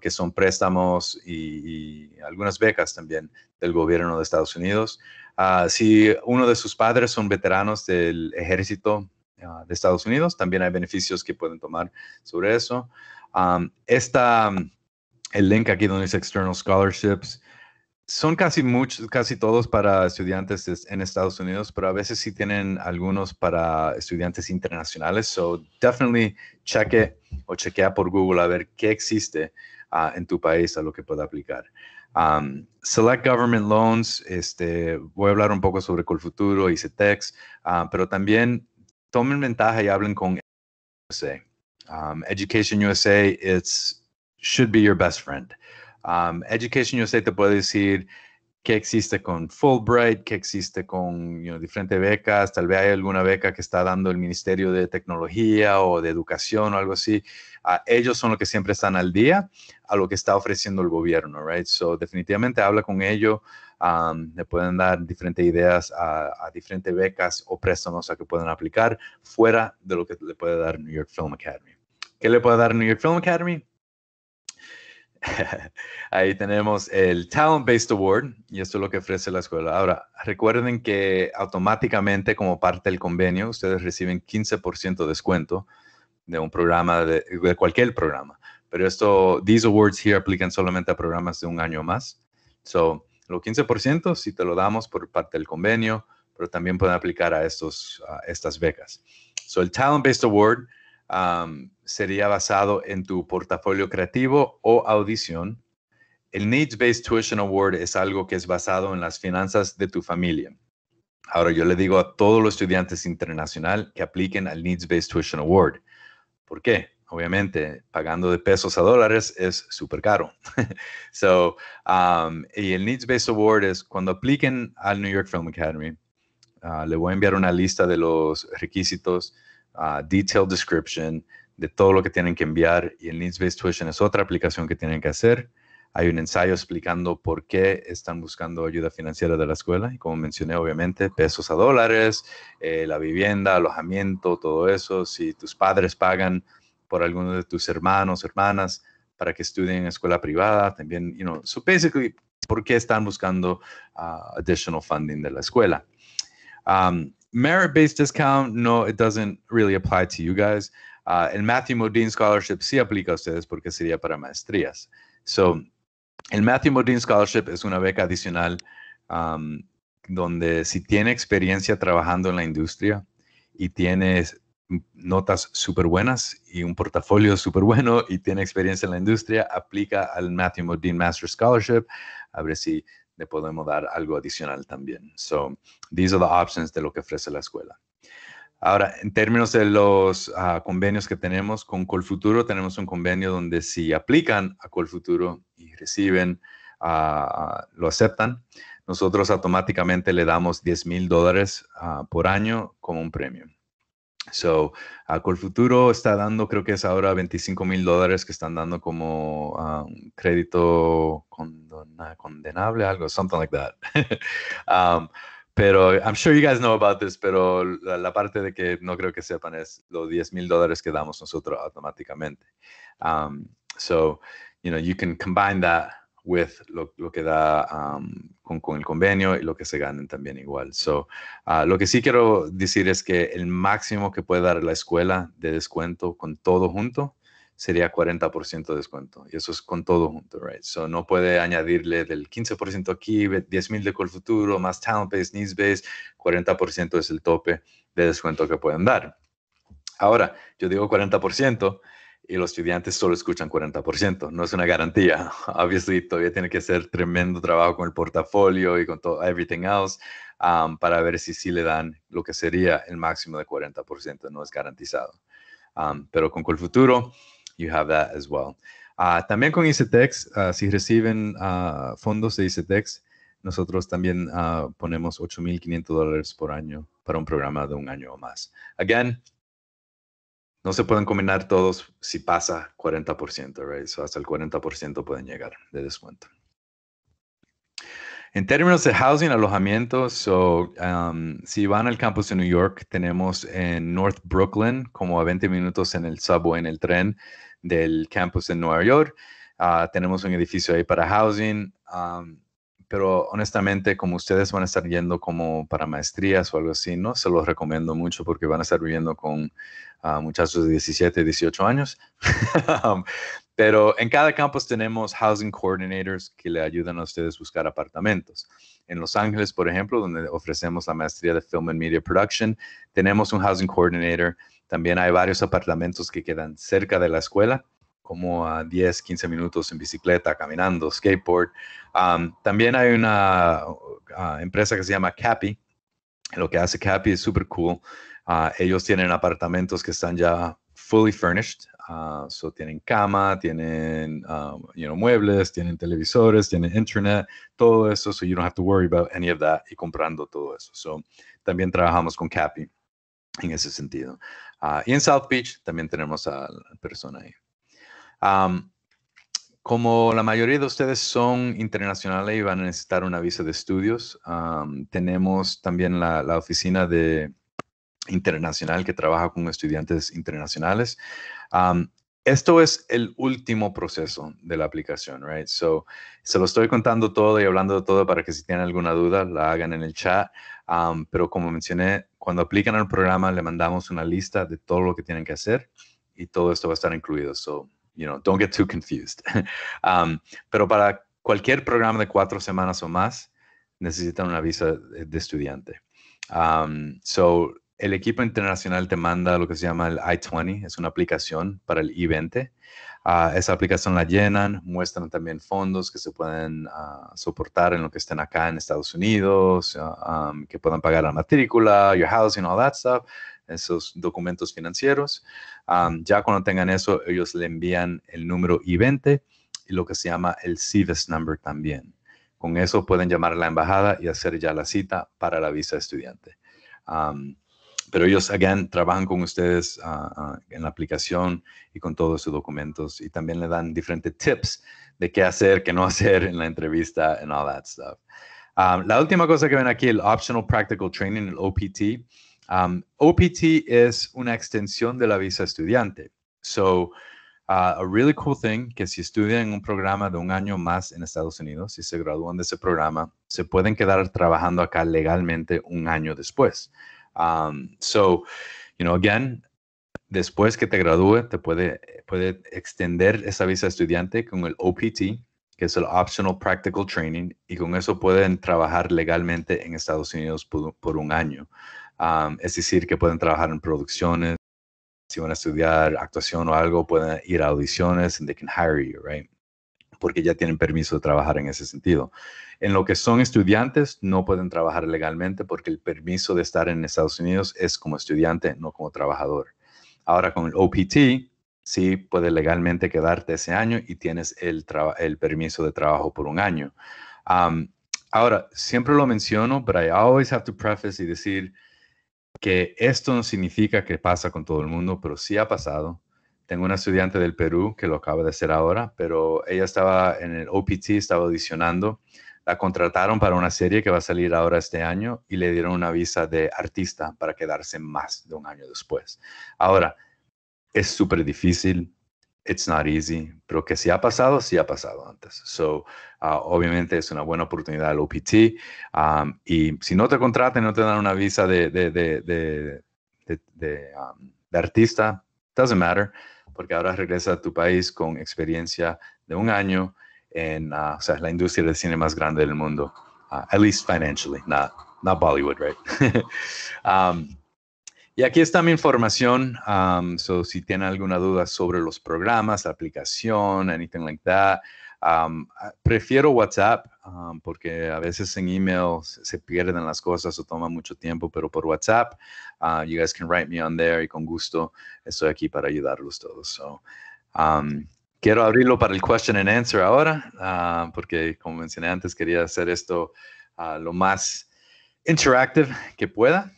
que son préstamos y, algunas becas también del gobierno de Estados Unidos. Ah, si uno de sus padres son veteranos del ejército ah, de Estados Unidos, también hay beneficios que pueden tomar sobre eso. Está el link aquí donde dice External Scholarships, son casi muchos, casi todos para estudiantes en Estados Unidos, pero a veces sí tienen algunos para estudiantes internacionales. So definitely cheque o chequea por Google a ver qué existe ah, en tu país a lo que pueda aplicar. Um, select Government Loans, este, voy a hablar un poco sobre Colfuturo y CETEX, ah, pero también tomen ventaja y hablen con USA. Um, Education USA it should be your best friend. Um, education USA te puede decir qué existe con Fulbright, qué existe con diferentes becas, tal vez hay alguna beca que está dando el Ministerio de Tecnología o de Educación o algo así. Ah, ellos son los que siempre están al día a lo que está ofreciendo el gobierno, right? So, definitivamente habla con ellos, um, le pueden dar diferentes ideas a, diferentes becas o préstamos a que puedan aplicar fuera de lo que le puede dar New York Film Academy. ¿Qué le puede dar New York Film Academy? [LAUGHS] Ahí tenemos el Talent Based Award y esto es lo que ofrece la escuela. Ahora, recuerden que automáticamente como parte del convenio ustedes reciben 15% de descuento de un programa, de, cualquier programa. Pero esto, these awards here aplican solamente a programas de un año más. So, los 15% si te lo damos por parte del convenio, pero también pueden aplicar a estos, estas becas. So, el Talent Based Award sería basado en tu portafolio creativo o audición. El Needs-Based Tuition Award es algo que es basado en las finanzas de tu familia. Ahora yo le digo a todos los estudiantes internacional que apliquen al Needs-Based Tuition Award. ¿Por qué? Obviamente, pagando de pesos a dólares es súper caro. [LAUGHS] so, y el Needs-Based Award es cuando apliquen al New York Film Academy, ah, le voy a enviar una lista de los requisitos detailed description de todo lo que tienen que enviar y el Needs-Based Tuition es otra aplicación que tienen que hacer. Hay un ensayo explicando por qué están buscando ayuda financiera de la escuela y como mencioné obviamente pesos a dólares, eh, la vivienda, alojamiento, todo eso. Si tus padres pagan por alguno de tus hermanos, hermanas para que estudien en escuela privada, también, you know, so basically por qué están buscando ah, additional funding de la escuela. Um, merit-based discount, no, it doesn't really apply to you guys. Uh, el Matthew Modine Scholarship sí aplica a ustedes porque sería para maestrías. So, el Matthew Modine Scholarship es una beca adicional um, donde si tiene experiencia trabajando en la industria y tiene notas súper buenas y un portafolio súper bueno y tiene experiencia en la industria, aplica al Matthew Modine Master Scholarship. A ver si le podemos dar algo adicional también. So, these are the options de lo que ofrece la escuela. Ahora, en términos de los ah, convenios que tenemos con Colfuturo, tenemos un convenio donde si aplican a Colfuturo y reciben, ah, lo aceptan, nosotros automáticamente le damos 10 mil dólares ah, por año como un premio. So, uh, futuro está dando, creo que es ahora 25 mil dólares que están dando como ah, crédito condenable, algo, something like that. [LAUGHS] Um, pero I'm sure you guys know about this, pero la, parte de que no creo que sepan es los 10 mil dólares que damos nosotros automáticamente. Um, so, you know, you can combine that with lo, que da um, con, el convenio y lo que se ganen también igual. So, ah, lo que sí quiero decir es que el máximo que puede dar la escuela de descuento con todo junto sería 40% de descuento. Y eso es con todo junto, right? So, no puede añadirle del 15% aquí, 10,000 de col Futuro, más talent-based, needs-based, 40% es el tope de descuento que pueden dar. Ahora, yo digo 40% y los estudiantes solo escuchan 40%. No es una garantía. [LAUGHS] Obviamente todavía tiene que hacer tremendo trabajo con el portafolio y con todo, everything else, um, para ver si sí le dan lo que sería el máximo de 40%. No es garantizado. Um, pero con Colfuturo, you have that as well. Ah, también con ICTex, ah, si reciben ah, fondos de ICTex, nosotros también ponemos 8.500 dólares por año para un programa de un año o más. Again, no se pueden combinar todos si pasa 40%, right? So hasta el 40% pueden llegar de descuento. En términos de housing, alojamiento, so, um, si van al campus de New York, tenemos en North Brooklyn, como a 20 minutos en el subway, en el tren del campus de Nueva York. Ah, tenemos un edificio ahí para housing. Um, pero honestamente, como ustedes van a estar yendo como para maestrías o algo así, ¿no? Se los recomiendo mucho porque van a estar viviendo con ah, muchachos de 17, 18 años. [LAUGHS] pero en cada campus tenemos housing coordinators que le ayudan a ustedes a buscar apartamentos. En Los Ángeles, por ejemplo, donde ofrecemos la maestría de Film and Media Production, tenemos un housing coordinator. También hay varios apartamentos que quedan cerca de la escuela como a 10, 15 minutos en bicicleta, caminando, skateboard. también hay una ah, empresa que se llama Cappy. Lo que hace Cappy es súper cool. Ah, ellos tienen apartamentos que están ya fully furnished. Ah, so tienen cama, tienen muebles, tienen televisores, tienen internet, todo eso. So you don't have to worry about any of that y comprando todo eso. So también trabajamos con Cappy en ese sentido. y en South Beach también tenemos a la persona ahí como la mayoría de ustedes son internacionales y van a necesitar una visa de estudios, tenemos también la, oficina de internacional que trabaja con estudiantes internacionales. esto es el último proceso de la aplicación, right? So, se lo estoy contando todo y hablando de todo para que si tienen alguna duda la hagan en el chat. pero como mencioné, cuando aplican al programa le mandamos una lista de todo lo que tienen que hacer y todo esto va a estar incluido. So, you know, don't get too confused. [LAUGHS] Um, pero para cualquier programa de cuatro semanas o más, necesitan una visa de estudiante. Um, so, el equipo internacional te manda lo que se llama el I-20, es una aplicación para el I-20. Ah, esa aplicación la llenan, muestran también fondos que se pueden ah, soportar en lo que estén acá en Estados Unidos, ah, um, que puedan pagar la matrícula, your housing, all that stuff esos documentos financieros. ya cuando tengan eso, ellos le envían el número I-20 y lo que se llama el CIVES number también. Con eso pueden llamar a la embajada y hacer ya la cita para la visa estudiante. pero ellos, again, trabajan con ustedes ah, ah, en la aplicación y con todos sus documentos y también le dan diferentes tips de qué hacer, qué no hacer en la entrevista en all that stuff. la última cosa que ven aquí, el Optional Practical Training, el OPT, Um, OPT es una extensión de la visa estudiante. So, uh, a really cool thing que si estudian en un programa de un año más en Estados Unidos y se gradúan de ese programa, se pueden quedar trabajando acá legalmente un año después. Um, so, you know, again, después que te gradúes te puede, puede extender esa visa estudiante con el OPT, que es el Optional Practical Training, y con eso pueden trabajar legalmente en Estados Unidos por un año es decir, que pueden trabajar en producciones. Si van a estudiar actuación o algo, pueden ir a audiciones and they can hire you, right? Porque ya tienen permiso de trabajar en ese sentido. En lo que son estudiantes, no pueden trabajar legalmente porque el permiso de estar en Estados Unidos es como estudiante, no como trabajador. Ahora con el OPT, sí puedes legalmente quedarte ese año y tienes el, permiso de trabajo por un año. ahora, siempre lo menciono, pero I always have to preface y decir, que esto no significa que pasa con todo el mundo, pero sí ha pasado. Tengo una estudiante del Perú que lo acaba de hacer ahora, pero ella estaba en el OPT, estaba audicionando. La contrataron para una serie que va a salir ahora este año y le dieron una visa de artista para quedarse más de un año después. Ahora, es súper difícil, it's not easy, pero que si ha pasado, si ha pasado antes. So, ah, obviamente es una buena oportunidad el OPT. y si no te contratan, no te dan una visa de, de, de, de artista, doesn't matter, porque ahora regresa a tu país con experiencia de un año en ah, o sea, la industria del cine más grande del mundo, ah, at least financially, not, not Bollywood, right? [LAUGHS] Um, y aquí está mi información. Um, so, si tienen alguna duda sobre los programas, la aplicación, anything like that, um, ah, prefiero WhatsApp um, porque a veces en email se pierden las cosas o toma mucho tiempo, pero por WhatsApp, uh, you guys can write me on there y con gusto estoy aquí para ayudarlos todos. So, quiero abrirlo para el question and answer ahora uh, porque, como mencioné antes, quería hacer esto uh, lo más interactive que pueda.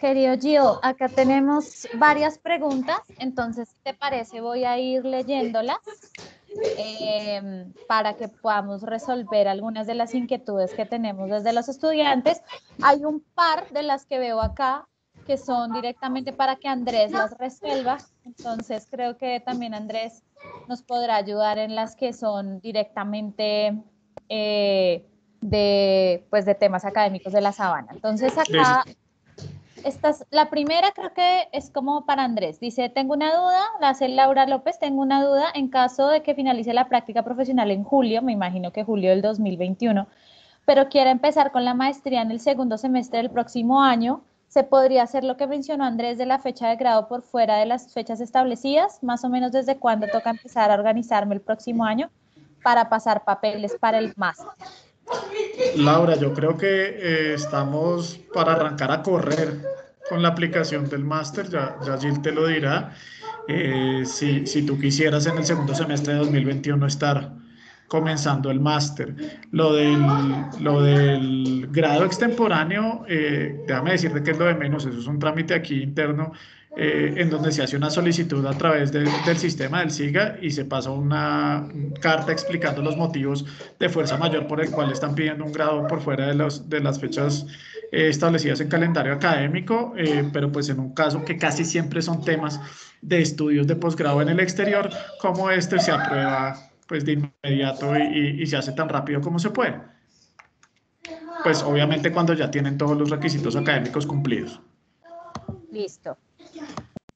Querido Gio, acá tenemos varias preguntas, entonces, ¿te parece? Voy a ir leyéndolas em, para que podamos resolver algunas de las inquietudes que tenemos desde los estudiantes. Hay un par de las que veo acá que son directamente para que Andrés las resuelva, entonces creo que también Andrés nos podrá ayudar en las que son directamente... Eh, de, pues, de temas académicos de la sabana. Entonces, acá la primera creo que es como para Andrés. Dice, tengo una duda, la hace Laura López, tengo una duda en caso de que finalice la práctica profesional en julio, me imagino que julio del 2021, pero quiera empezar con la maestría en el segundo semestre del próximo año. ¿Se podría hacer lo que mencionó Andrés de la fecha de grado por fuera de las fechas establecidas? Más o menos desde cuándo toca empezar a organizarme el próximo año para pasar papeles para el máster. Laura, yo creo que eh, estamos para arrancar a correr con la aplicación del máster, ya, Jill te lo dirá. Eh, si, tú quisieras en el segundo semestre de 2021 estar comenzando el máster. Lo del, grado extemporáneo, eh, déjame decirte que es lo de menos, eso es un trámite aquí interno eh, en donde se hace una solicitud a través del sistema del SIGA y se pasa una carta explicando los motivos de fuerza mayor por el cual están pidiendo un grado por fuera de, los, de las fechas eh, establecidas en calendario académico, eh, pero pues en un caso que casi siempre son temas de estudios de posgrado en el exterior, como este se aprueba pues de inmediato y se hace tan rápido como se puede pues obviamente cuando ya tienen todos los requisitos académicos cumplidos. Listo.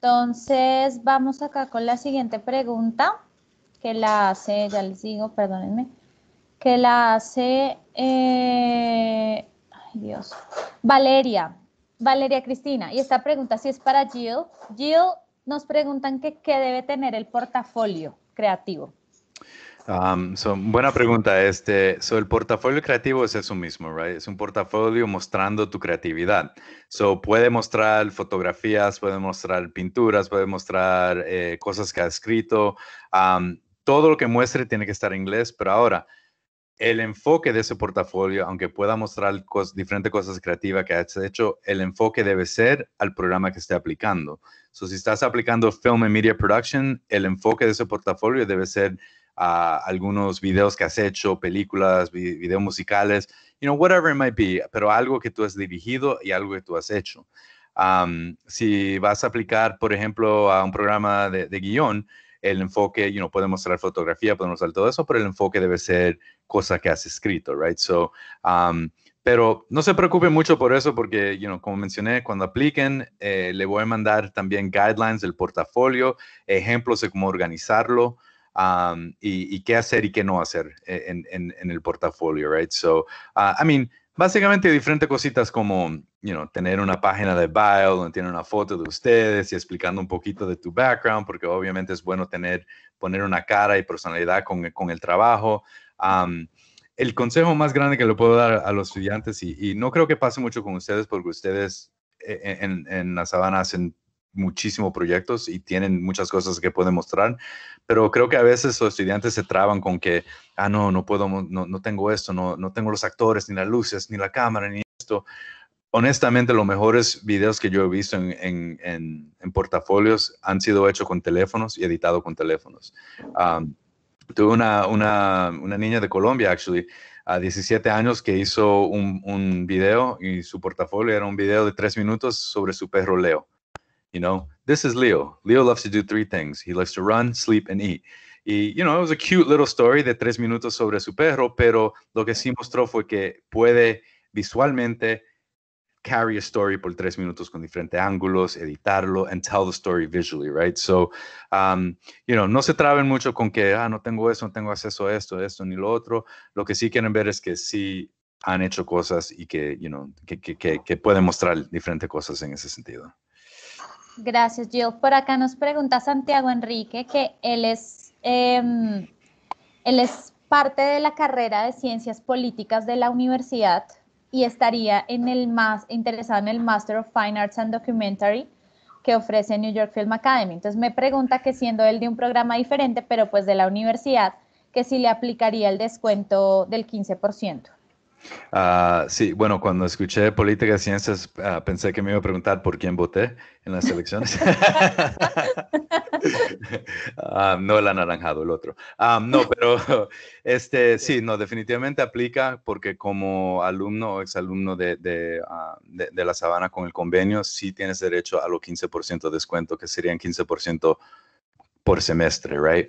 Entonces, vamos acá con la siguiente pregunta que la hace, ya les digo, perdónenme, que la hace, eh, ay Dios, Valeria, Valeria Cristina. Y esta pregunta sí es para Jill. Jill, nos preguntan que qué debe tener el portafolio creativo. Um, buena pregunta. Este, so el portafolio creativo es eso mismo, right? Es un portafolio mostrando tu creatividad. So puede mostrar fotografías, puede mostrar pinturas, puede mostrar eh, cosas que ha escrito. todo lo que muestre tiene que estar en inglés, pero ahora el enfoque de ese portafolio, aunque pueda mostrar diferentes cosas creativas que has hecho, el enfoque debe ser al programa que esté aplicando. So, si estás aplicando Film and Media Production, el enfoque de ese portafolio debe ser a algunos videos que has hecho, películas, videos musicales, you know, whatever it might be, pero algo que tú has dirigido y algo que tú has hecho. si vas a aplicar, por ejemplo, a un programa de, guión, el enfoque, you know, puede mostrar fotografía, podemos mostrar todo eso, pero el enfoque debe ser cosa que has escrito, right? So, pero no se preocupen mucho por eso porque, you know, como mencioné, cuando apliquen, eh, le voy a mandar también guidelines del portafolio, ejemplos de cómo organizarlo y, qué hacer y qué no hacer e, en, el portafolio, right? So, ah, I mean, básicamente diferentes cositas como, you know, tener una página de bio donde tiene una foto de ustedes y explicando un poquito de tu background, porque obviamente es bueno tener, poner una cara y personalidad con, el trabajo. el consejo más grande que le puedo dar a los estudiantes, y, no creo que pase mucho con ustedes porque ustedes e, e, en, en, la sabana hacen muchísimos proyectos y tienen muchas cosas que pueden mostrar, pero creo que a veces los estudiantes se traban con que, ah, no, no puedo, no, no tengo esto, no, no tengo los actores, ni las luces, ni la cámara, ni esto. Honestamente, los mejores videos que yo he visto en, en, en, portafolios han sido hechos con teléfonos y editados con teléfonos. tuve una, una, una, niña de Colombia, actually, a 17 años que hizo un, un video y su portafolio era un video de tres minutos sobre su perro Leo. You know, this is Leo. Leo loves to do three things. He loves to run, sleep, and eat. Y, you know, it was a cute little story de tres minutos sobre su perro, pero lo que sí mostró fue que puede visualmente carry a story por tres minutos con diferentes ángulos, editarlo, and tell the story visually, right? So, um, you know, no se traben mucho con que, ah, no tengo eso, no tengo acceso a esto, esto, ni lo otro. Lo que sí quieren ver es que sí han hecho cosas y que, you know, que, que pueden mostrar diferentes cosas en ese sentido. Gracias, Jill. Por acá nos pregunta Santiago Enrique que él es, em, él es parte de la carrera de ciencias políticas de la universidad y estaría en el más interesado en el Master of Fine Arts and Documentary que ofrece New York Film Academy. Entonces me pregunta que siendo él de un programa diferente, pero pues de la universidad, que si le aplicaría el descuento del 15%. Ah, sí, bueno, cuando escuché política y ciencias ah, pensé que me iba a preguntar por quién voté en las elecciones. [LAUGHS] Ah, no el anaranjado, el otro. no, pero este, sí, no, definitivamente aplica porque como alumno o exalumno de, de, de, La Sabana con el convenio, sí tienes derecho a los 15% de descuento, que serían 15% por semestre, right?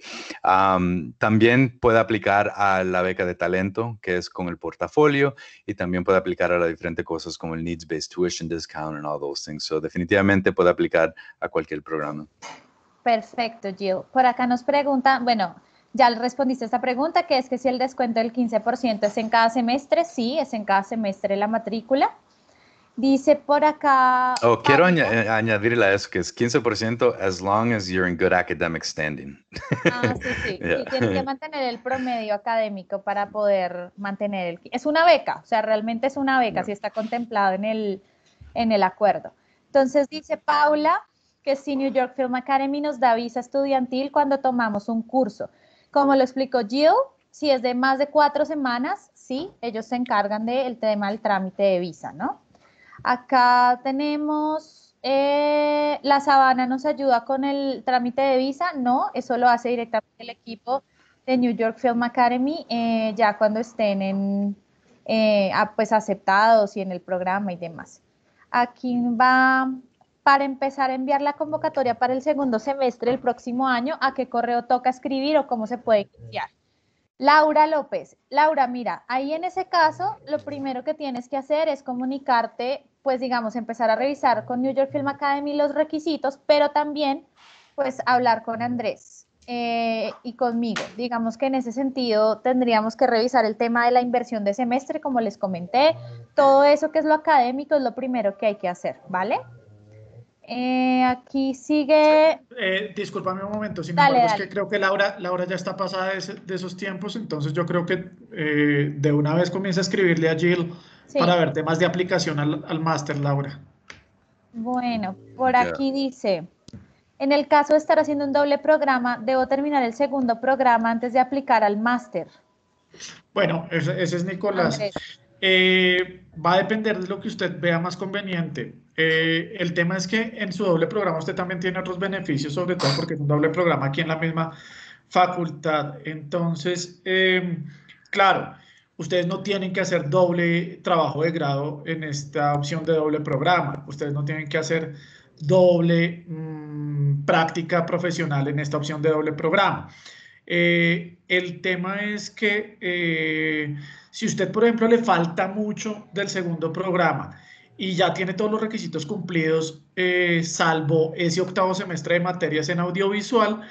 también puede aplicar a la beca de talento, que es con el portafolio, y también puede aplicar a las diferentes cosas como el needs-based tuition discount and all those things. So, definitivamente puede aplicar a cualquier programa. Perfecto, Jill. Por acá nos pregunta, bueno, ya le respondiste a esta pregunta, que es que si el descuento del 15% es en cada semestre, sí, es en cada semestre la matrícula. Dice por acá. Oh, quiero eh, añadirle a eso que es 15% as long as you're in good academic standing. Ah, sí, sí. [LAUGHS] tienes que mantener el promedio académico para poder mantener el. Es una beca, o sea, realmente es una beca, si está contemplado en el, en el acuerdo. Entonces dice Paula que si New York Film Academy nos da visa estudiantil cuando tomamos un curso. Como lo explicó Jill, si es de más de cuatro semanas, sí, ellos se encargan del tema del trámite de visa, ¿no? Acá tenemos, eh, la Sabana nos ayuda con el trámite de visa, no, eso lo hace directamente el equipo de New York Film Academy, eh, ya cuando estén en, eh, pues aceptados y en el programa y demás. ¿A Aquí va para empezar a enviar la convocatoria para el segundo semestre del próximo año, a qué correo toca escribir o cómo se puede enviar? Laura López, Laura, mira, ahí en ese caso lo primero que tienes que hacer es comunicarte, pues digamos, empezar a revisar con New York Film Academy los requisitos, pero también pues hablar con Andrés eh, y conmigo. Digamos que en ese sentido tendríamos que revisar el tema de la inversión de semestre, como les comenté, todo eso que es lo académico es lo primero que hay que hacer, ¿vale? Eh, aquí sigue. Eh, un momento, sin embargo, es que creo que Laura, Laura ya está pasada de, esos tiempos, entonces yo creo que eh, de una vez comienza a escribirle a Jill para ver temas de aplicación al, máster, Laura. Bueno, por aquí dice. En el caso de estar haciendo un doble programa, debo terminar el segundo programa antes de aplicar al máster. Bueno, ese, ese, es Nicolás. Eh, va a depender de lo que usted vea más conveniente eh, el tema es que en su doble programa usted también tiene otros beneficios, sobre todo porque es un doble programa aquí en la misma facultad. Entonces, em, claro, ustedes no tienen que hacer doble trabajo de grado en esta opción de doble programa. Ustedes no tienen que hacer doble mm, práctica profesional en esta opción de doble programa. Eh, el tema es que eh, si usted, por ejemplo, le falta mucho del segundo programa y ya tiene todos los requisitos cumplidos, eh, salvo ese octavo semestre de materias en audiovisual,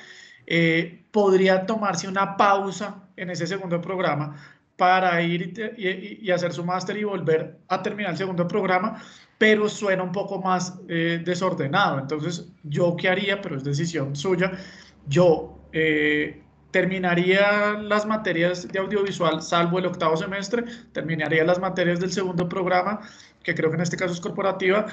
eh, podría tomarse una pausa en ese segundo programa para ir y, hacer su máster y volver a terminar el segundo programa, pero suena un poco más eh, desordenado. Entonces, yo qué haría, pero es decisión suya, yo terminaría las materias de audiovisual, salvo el octavo semestre, terminaría las materias del segundo programa, que creo que en este caso es corporativa,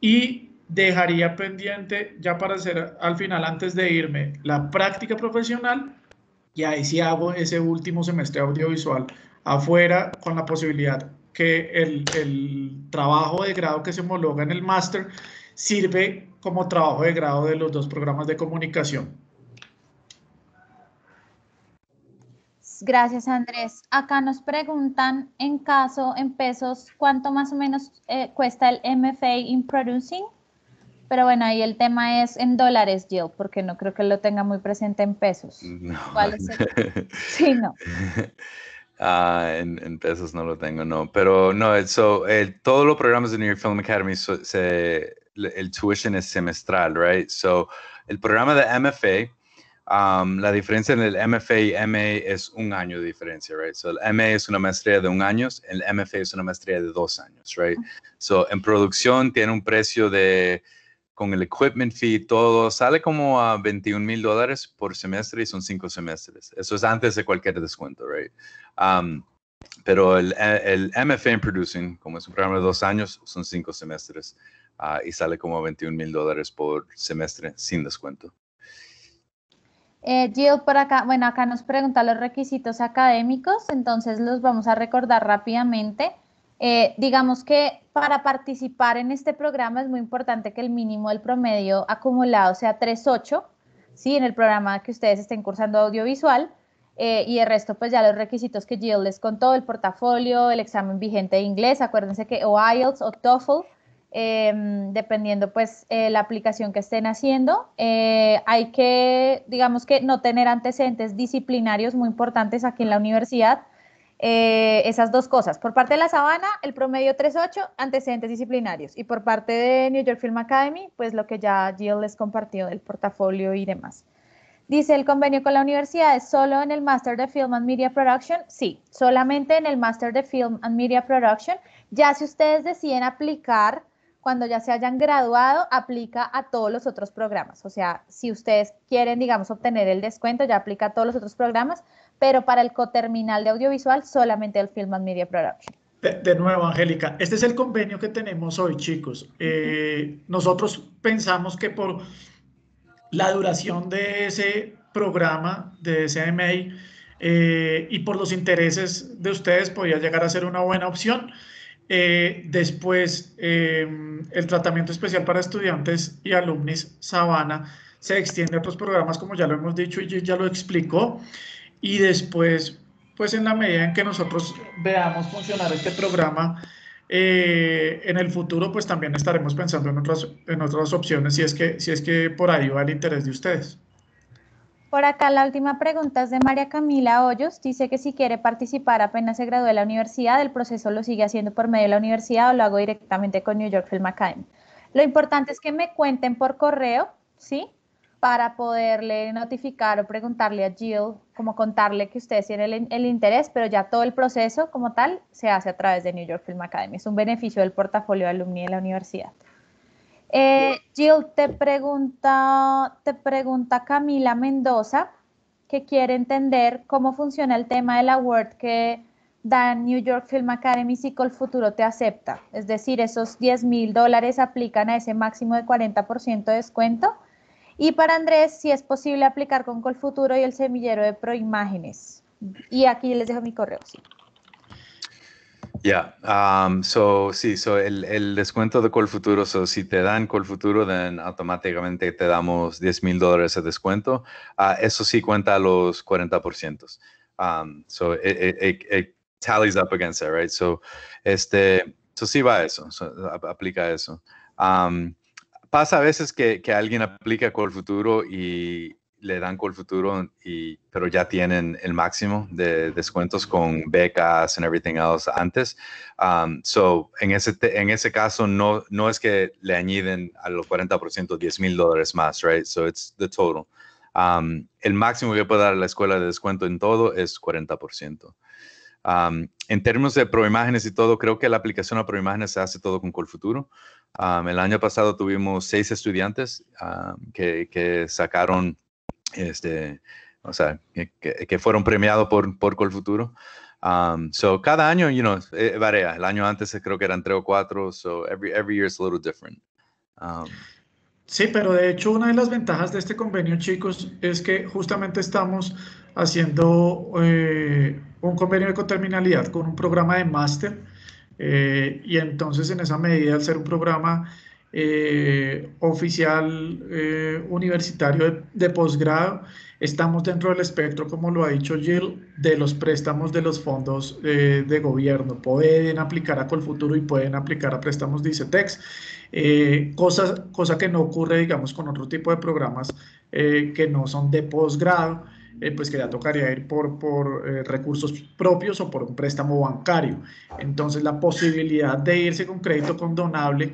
y dejaría pendiente, ya para hacer al final, antes de irme, la práctica profesional, y ahí sí hago ese último semestre audiovisual afuera con la posibilidad que el, el trabajo de grado que se homologa en el máster sirve como trabajo de grado de los dos programas de comunicación. Gracias, Andrés. Acá nos preguntan en caso, en pesos, cuánto más o menos eh, cuesta el MFA in Producing. Pero bueno, ahí el tema es en dólares, yo, porque no creo que lo tenga muy presente en pesos. No. ¿Cuál es el... [LAUGHS] sí, no. [LAUGHS] Ah, en, pesos no lo tengo, no. Pero no, eh, so, todos los programas de New York Film Academy, el tuition es semestral, right? So, el programa de MFA la diferencia en el MFA y MA es un año de diferencia, right? So el MA es una maestría de un año, el MFA es una maestría de dos años, right? So en producción tiene un precio de, con el equipment fee, todo, sale como a 21 mil dólares por semestre y son cinco semestres. Eso es antes de cualquier descuento, right? pero el, eh, MFA en Producing, como es un programa de dos años, son cinco semestres ah, y sale como a 21 mil dólares por semestre sin descuento. Eh, por acá, bueno, acá nos pregunta los requisitos académicos, entonces los vamos a recordar rápidamente. Eh, digamos que para participar en este programa es muy importante que el mínimo del promedio acumulado sea 3.8, ¿sí? En el programa que ustedes estén cursando audiovisual. Eh, y el resto, pues ya los requisitos que Jill les contó, el portafolio, el examen vigente de inglés, acuérdense que o IELTS o TOEFL Em, dependiendo pues eh, la aplicación que estén haciendo. Eh, hay que, digamos que no tener antecedentes disciplinarios muy importantes aquí en la universidad. Eh, esas dos cosas. Por parte de la Sabana, el promedio 3.8, antecedentes disciplinarios. Y por parte de New York Film Academy, pues lo que ya Jill les compartió del portafolio y demás. Dice el convenio con la universidad, ¿es solo en el Master de Film and Media Production? Sí, solamente en el Master de Film and Media Production. Ya si ustedes deciden aplicar cuando ya se hayan graduado, aplica a todos los otros programas. O sea, si ustedes quieren, digamos, obtener el descuento, ya aplica a todos los otros programas, pero para el coterminal de audiovisual, solamente el Film and Media Production. De, nuevo, Angélica, este es el convenio que tenemos hoy, chicos. Eh, nosotros pensamos que por la duración de ese programa, de ese eh, y por los intereses de ustedes, podría llegar a ser una buena opción. Eh, después, em, el tratamiento especial para estudiantes y alumnos Sabana se extiende a otros programas, como ya lo hemos dicho y ya lo explicó. Y después, pues en la medida en que nosotros veamos funcionar este programa, eh, en el futuro, pues también estaremos pensando en otras, en otras opciones si es, que, si es que por ahí va el interés de ustedes. Por acá la última pregunta es de María Camila Hoyos. Dice que si quiere participar apenas se graduó de la universidad, el proceso lo sigue haciendo por medio de la universidad o lo hago directamente con New York Film Academy. Lo importante es que me cuenten por correo, ¿sí? Para poderle notificar o preguntarle a Jill, como contarle que ustedes tienen el, interés, pero ya todo el proceso como tal se hace a través de New York Film Academy. Es un beneficio del portafolio de alumni de la universidad. Eh, Jill, te pregunta, te pregunta Camila Mendoza, que quiere entender cómo funciona el tema del award que dan New York Film Academy si Colfuturo futuro te acepta. Es decir, esos 10 mil dólares aplican a ese máximo de 40% de descuento. Y para Andrés, si es posible aplicar con Colfuturo y el semillero de Proimágenes. Y aquí les dejo mi correo. ¿sí? Yeah. Um, so, sí, so el, el, descuento de Call Futuro, so si te dan Call Futuro, then automáticamente te damos 10 mil dólares de descuento. Ah, eso sí cuenta los 40%. Um, so it, tallies up against that, right? So, este, so sí va eso, aplica eso. Um, pasa a veces que, que alguien aplica Call Futuro y, le dan el Futuro, y, pero ya tienen el máximo de descuentos con becas and everything else antes. Um, so, en ese, en ese caso, no, no es que le añaden a los 40% 10 mil dólares más, right? So, it's the total. Um, el máximo que puede dar la escuela de descuento en todo es 40%. Um, en términos de proimágenes y todo, creo que la aplicación a proimágenes se hace todo con Colfuturo. Futuro. el año pasado tuvimos seis estudiantes que, que, sacaron este, o sea, que, fueron premiados por, por Colfuturo. Um, so cada año, you know, eh, varía. El año antes eh, creo que eran tres o cuatro, so every, every year is a little different. Um, sí, pero de hecho una de las ventajas de este convenio, chicos, es que justamente estamos haciendo eh, un convenio de coterminalidad con un programa de máster. y entonces, en esa medida, al ser un programa eh, oficial eh, universitario de, posgrado, estamos dentro del espectro, como lo ha dicho Jill, de los préstamos de los fondos eh, de gobierno. Pueden aplicar a Colfuturo y pueden aplicar a préstamos de ICETEX, cosas, cosa que no ocurre, digamos, con otro tipo de programas que no son de posgrado. pues que ya tocaría ir por, por recursos propios o por un préstamo bancario. Entonces la posibilidad de irse con crédito condonable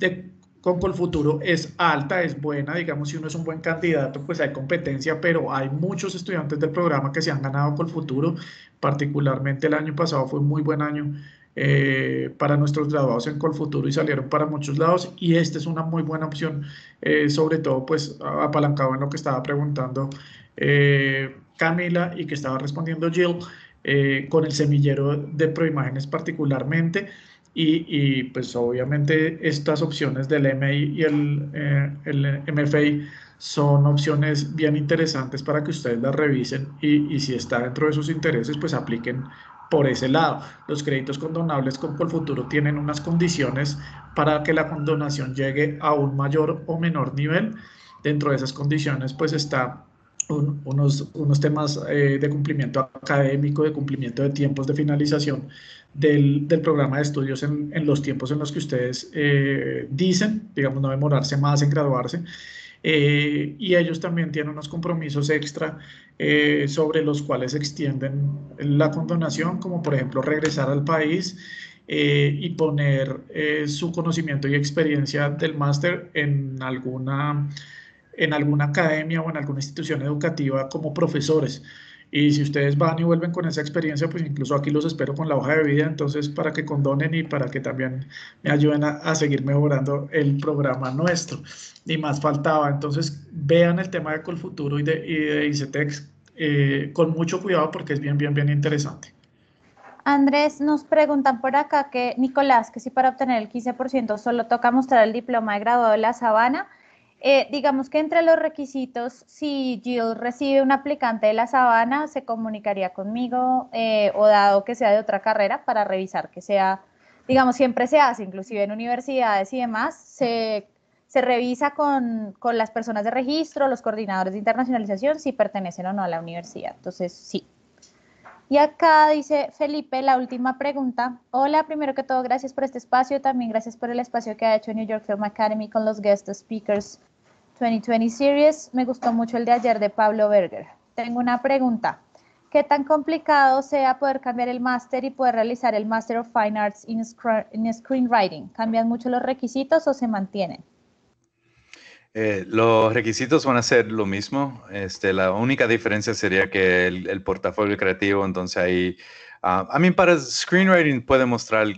de con Colfuturo es alta, es buena, digamos, si uno es un buen candidato, pues hay competencia, pero hay muchos estudiantes del programa que se han ganado Colfuturo, particularmente el año pasado fue muy buen año eh, para nuestros graduados en Colfuturo y salieron para muchos lados y esta es una muy buena opción, eh, sobre todo pues apalancado en lo que estaba preguntando eh, Camila y que estaba respondiendo Jill con el semillero de proimágenes particularmente. Y, pues obviamente estas opciones del MI y el, eh, el, MFI son opciones bien interesantes para que ustedes las revisen y, si está dentro de sus intereses, pues apliquen por ese lado. Los créditos condonables con Colfuturo tienen unas condiciones para que la condonación llegue a un mayor o menor nivel. Dentro de esas condiciones, pues está unos, unos, temas eh, de cumplimiento académico, de cumplimiento de tiempos de finalización del, programa de estudios en, los tiempos en los que ustedes eh, dicen, digamos, no demorarse más en graduarse. Eh, y ellos también tienen unos compromisos extra eh, sobre los cuales extienden la condonación, como por ejemplo regresar al país y poner su conocimiento y experiencia del máster en alguna, en alguna academia o en alguna institución educativa como profesores. Y si ustedes van y vuelven con esa experiencia, pues incluso aquí los espero con la hoja de vida, entonces para que condonen y para que también me ayuden a, seguir mejorando el programa nuestro. Y más faltaba, entonces vean el tema de Colfuturo y de, y de ICETEX eh, con mucho cuidado porque es bien, bien, bien interesante. Andrés, nos preguntan por acá que, Nicolás, que si para obtener el 15% solo toca mostrar el diploma de graduado de la Sabana eh, digamos que entre los requisitos, si Jill recibe un aplicante de la sabana, se comunicaría conmigo eh, o dado que sea de otra carrera para revisar que sea, digamos, siempre se hace, inclusive en universidades y demás, se, revisa con, con, las personas de registro, los coordinadores de internacionalización, si pertenecen o no a la universidad. Entonces, sí. Y acá dice Felipe la última pregunta. Hola, primero que todo, gracias por este espacio. También gracias por el espacio que ha hecho New York Film Academy con los guest speakers 2020 Series. Me gustó mucho el de ayer de Pablo Berger. Tengo una pregunta. ¿Qué tan complicado sea poder cambiar el máster y poder realizar el Master of Fine Arts in, Screenwriting? ¿Cambian mucho los requisitos o se mantienen? Eh, los requisitos van a ser lo mismo. Este, la única diferencia sería que el, portafolio creativo, entonces ahí, ah, a mí para screenwriting puede mostrar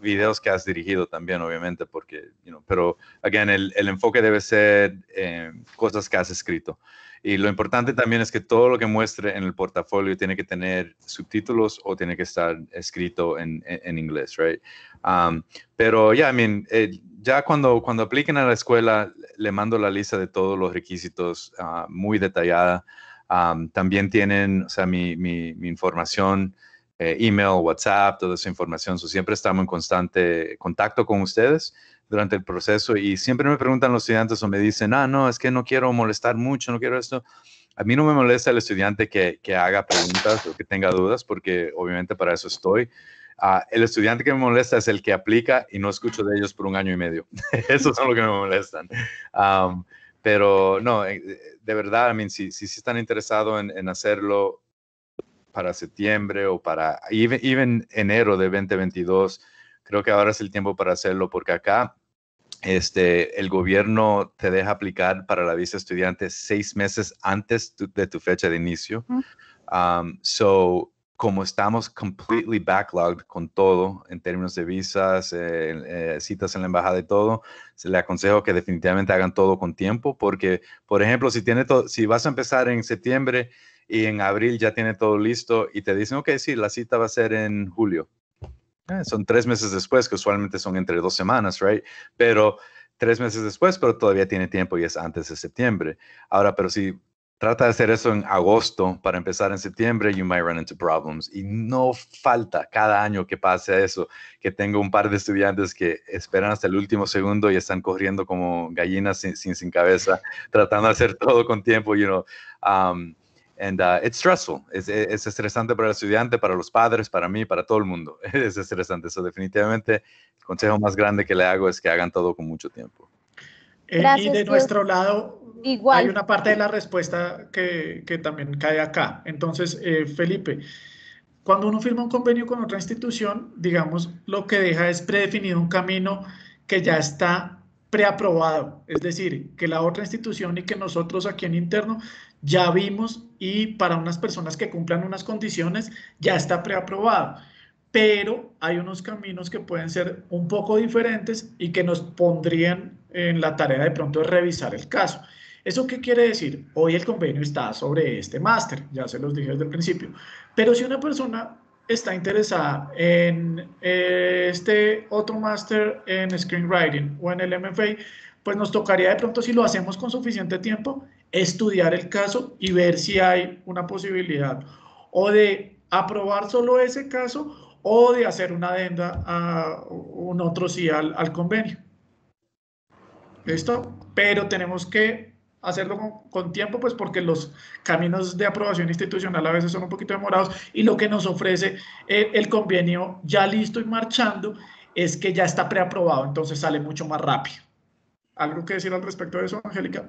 videos que has dirigido también, obviamente, porque, you know, pero, again, el, el enfoque debe ser em, cosas que has escrito. Y lo importante también es que todo lo que muestre en el portafolio tiene que tener subtítulos o tiene que estar escrito en, en, inglés, right? Um, pero, ya, eh, ya cuando, cuando apliquen a la escuela, le mando la lista de todos los requisitos ah, muy detallada. Um, también tienen, o sea, mi, mi, mi información eh, email, WhatsApp, toda esa información. siempre estamos en constante contacto con ustedes durante el proceso y siempre me preguntan los estudiantes o me dicen, ah, no, es que no quiero molestar mucho, no quiero esto. A mí no me molesta el estudiante que, que haga preguntas o que tenga dudas, porque obviamente para eso estoy. Ah, el estudiante que me molesta es el que aplica y no escucho de ellos por un año y medio. [LAUGHS] Esos son los que me molestan. pero no, eh, de verdad, a mí si, si, están interesados en, en hacerlo, para septiembre o para even, enero de 2022. Creo que ahora es el tiempo para hacerlo porque acá este, el gobierno te deja aplicar para la visa estudiante seis meses antes de tu fecha de inicio. Um, so, como estamos completely backlogged con todo en términos de visas, eh, citas en la embajada y todo, se le aconsejo que definitivamente hagan todo con tiempo porque, por ejemplo, si, tiene si vas a empezar en septiembre y en abril ya tiene todo listo y te dicen, ok, sí, la cita va a ser en julio. Eh, son tres meses después, que usualmente son entre dos semanas, ¿right? Pero tres meses después, pero todavía tiene tiempo y es antes de septiembre. Ahora, pero si trata de hacer eso en agosto para empezar en septiembre, you might run into problems. Y no falta cada año que pase eso, que tengo un par de estudiantes que esperan hasta el último segundo y están corriendo como gallinas sin, sin, cabeza, tratando de hacer todo con tiempo, you know. Um, y uh, stressful. Es, e, es, estresante para el estudiante, para los padres, para mí, para todo el mundo. [LAUGHS] Es estresante. Eso definitivamente el consejo más grande que le hago es que hagan todo con mucho tiempo. Eh, Gracias, y de nuestro lado, Igual. hay una parte de la respuesta que, que también cae acá. Entonces, eh, Felipe, cuando uno firma un convenio con otra institución, digamos, lo que deja es predefinido un camino que ya está preaprobado, es decir, que la otra institución y que nosotros aquí en interno ya vimos y para unas personas que cumplan unas condiciones ya está preaprobado. Pero hay unos caminos que pueden ser un poco diferentes y que nos pondrían en la tarea de pronto de revisar el caso. ¿Eso qué quiere decir? Hoy el convenio está sobre este máster, ya se los dije desde el principio. Pero si una persona está interesada en eh, este otro máster en screenwriting o en el MFA, pues nos tocaría de pronto, si lo hacemos con suficiente tiempo, estudiar el caso y ver si hay una posibilidad o de aprobar solo ese caso o de hacer una adenda a un otro sí al, convenio. ¿Listo? Pero tenemos que hacerlo con, tiempo, pues porque los caminos de aprobación institucional a veces son un poquito demorados y lo que nos ofrece el, eh, el convenio ya listo y marchando es que ya está preaprobado, entonces sale mucho más rápido. ¿Algo que decir al respecto de eso, Angélica?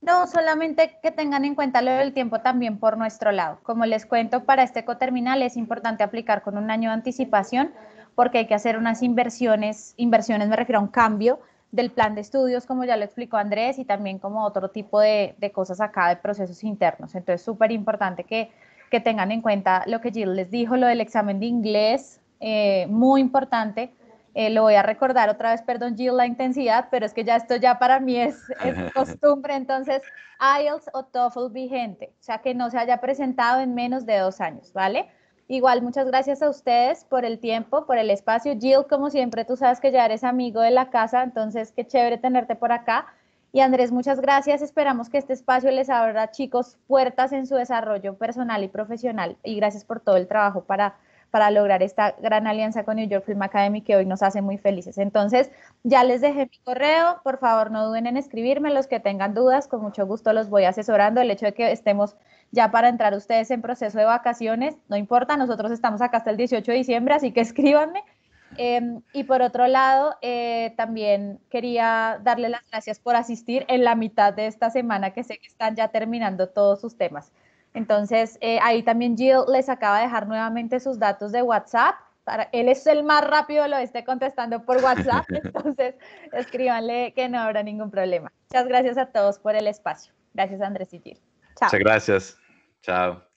No, solamente que tengan en cuenta lo del tiempo también por nuestro lado. Como les cuento, para este coterminal es importante aplicar con un año de anticipación porque hay que hacer unas inversiones, inversiones me refiero a un cambio del plan de estudios, como ya lo explicó Andrés, y también como otro tipo de, cosas acá de procesos internos. Entonces, súper importante que, tengan en cuenta lo que Jill les dijo, lo del examen de inglés, eh, muy importante eh, lo voy a recordar otra vez, perdón Jill, la intensidad, pero es que ya esto ya para mí es, [LAUGHS] costumbre. Entonces, IELTS o TOEFL vigente, o sea que no se haya presentado en menos de dos años, ¿vale? Igual, muchas gracias a ustedes por el tiempo, por el espacio. Jill, como siempre, tú sabes que ya eres amigo de la casa, entonces qué chévere tenerte por acá. Y Andrés, muchas gracias. Esperamos que este espacio les abra, chicos, puertas en su desarrollo personal y profesional. Y gracias por todo el trabajo para para lograr esta gran alianza con New York Film Academy que hoy nos hace muy felices. Entonces, ya les dejé mi correo, por favor no duden en escribirme, los que tengan dudas, con mucho gusto los voy asesorando. El hecho de que estemos ya para entrar ustedes en proceso de vacaciones, no importa, nosotros estamos acá hasta el 18 de diciembre, así que [LAUGHS] escríbanme. Em, y por otro lado, eh, también quería darle las gracias por asistir en la mitad de esta semana, que sé que están ya terminando todos sus temas. Entonces, eh, ahí también Jill les acaba de dejar nuevamente sus datos de WhatsApp. él es el más rápido, lo esté contestando por WhatsApp, [LAUGHS] entonces escríbanle que no habrá ningún problema. Muchas gracias a todos por el espacio. Gracias Andrés y Jill. Chao. Muchas gracias. Chao.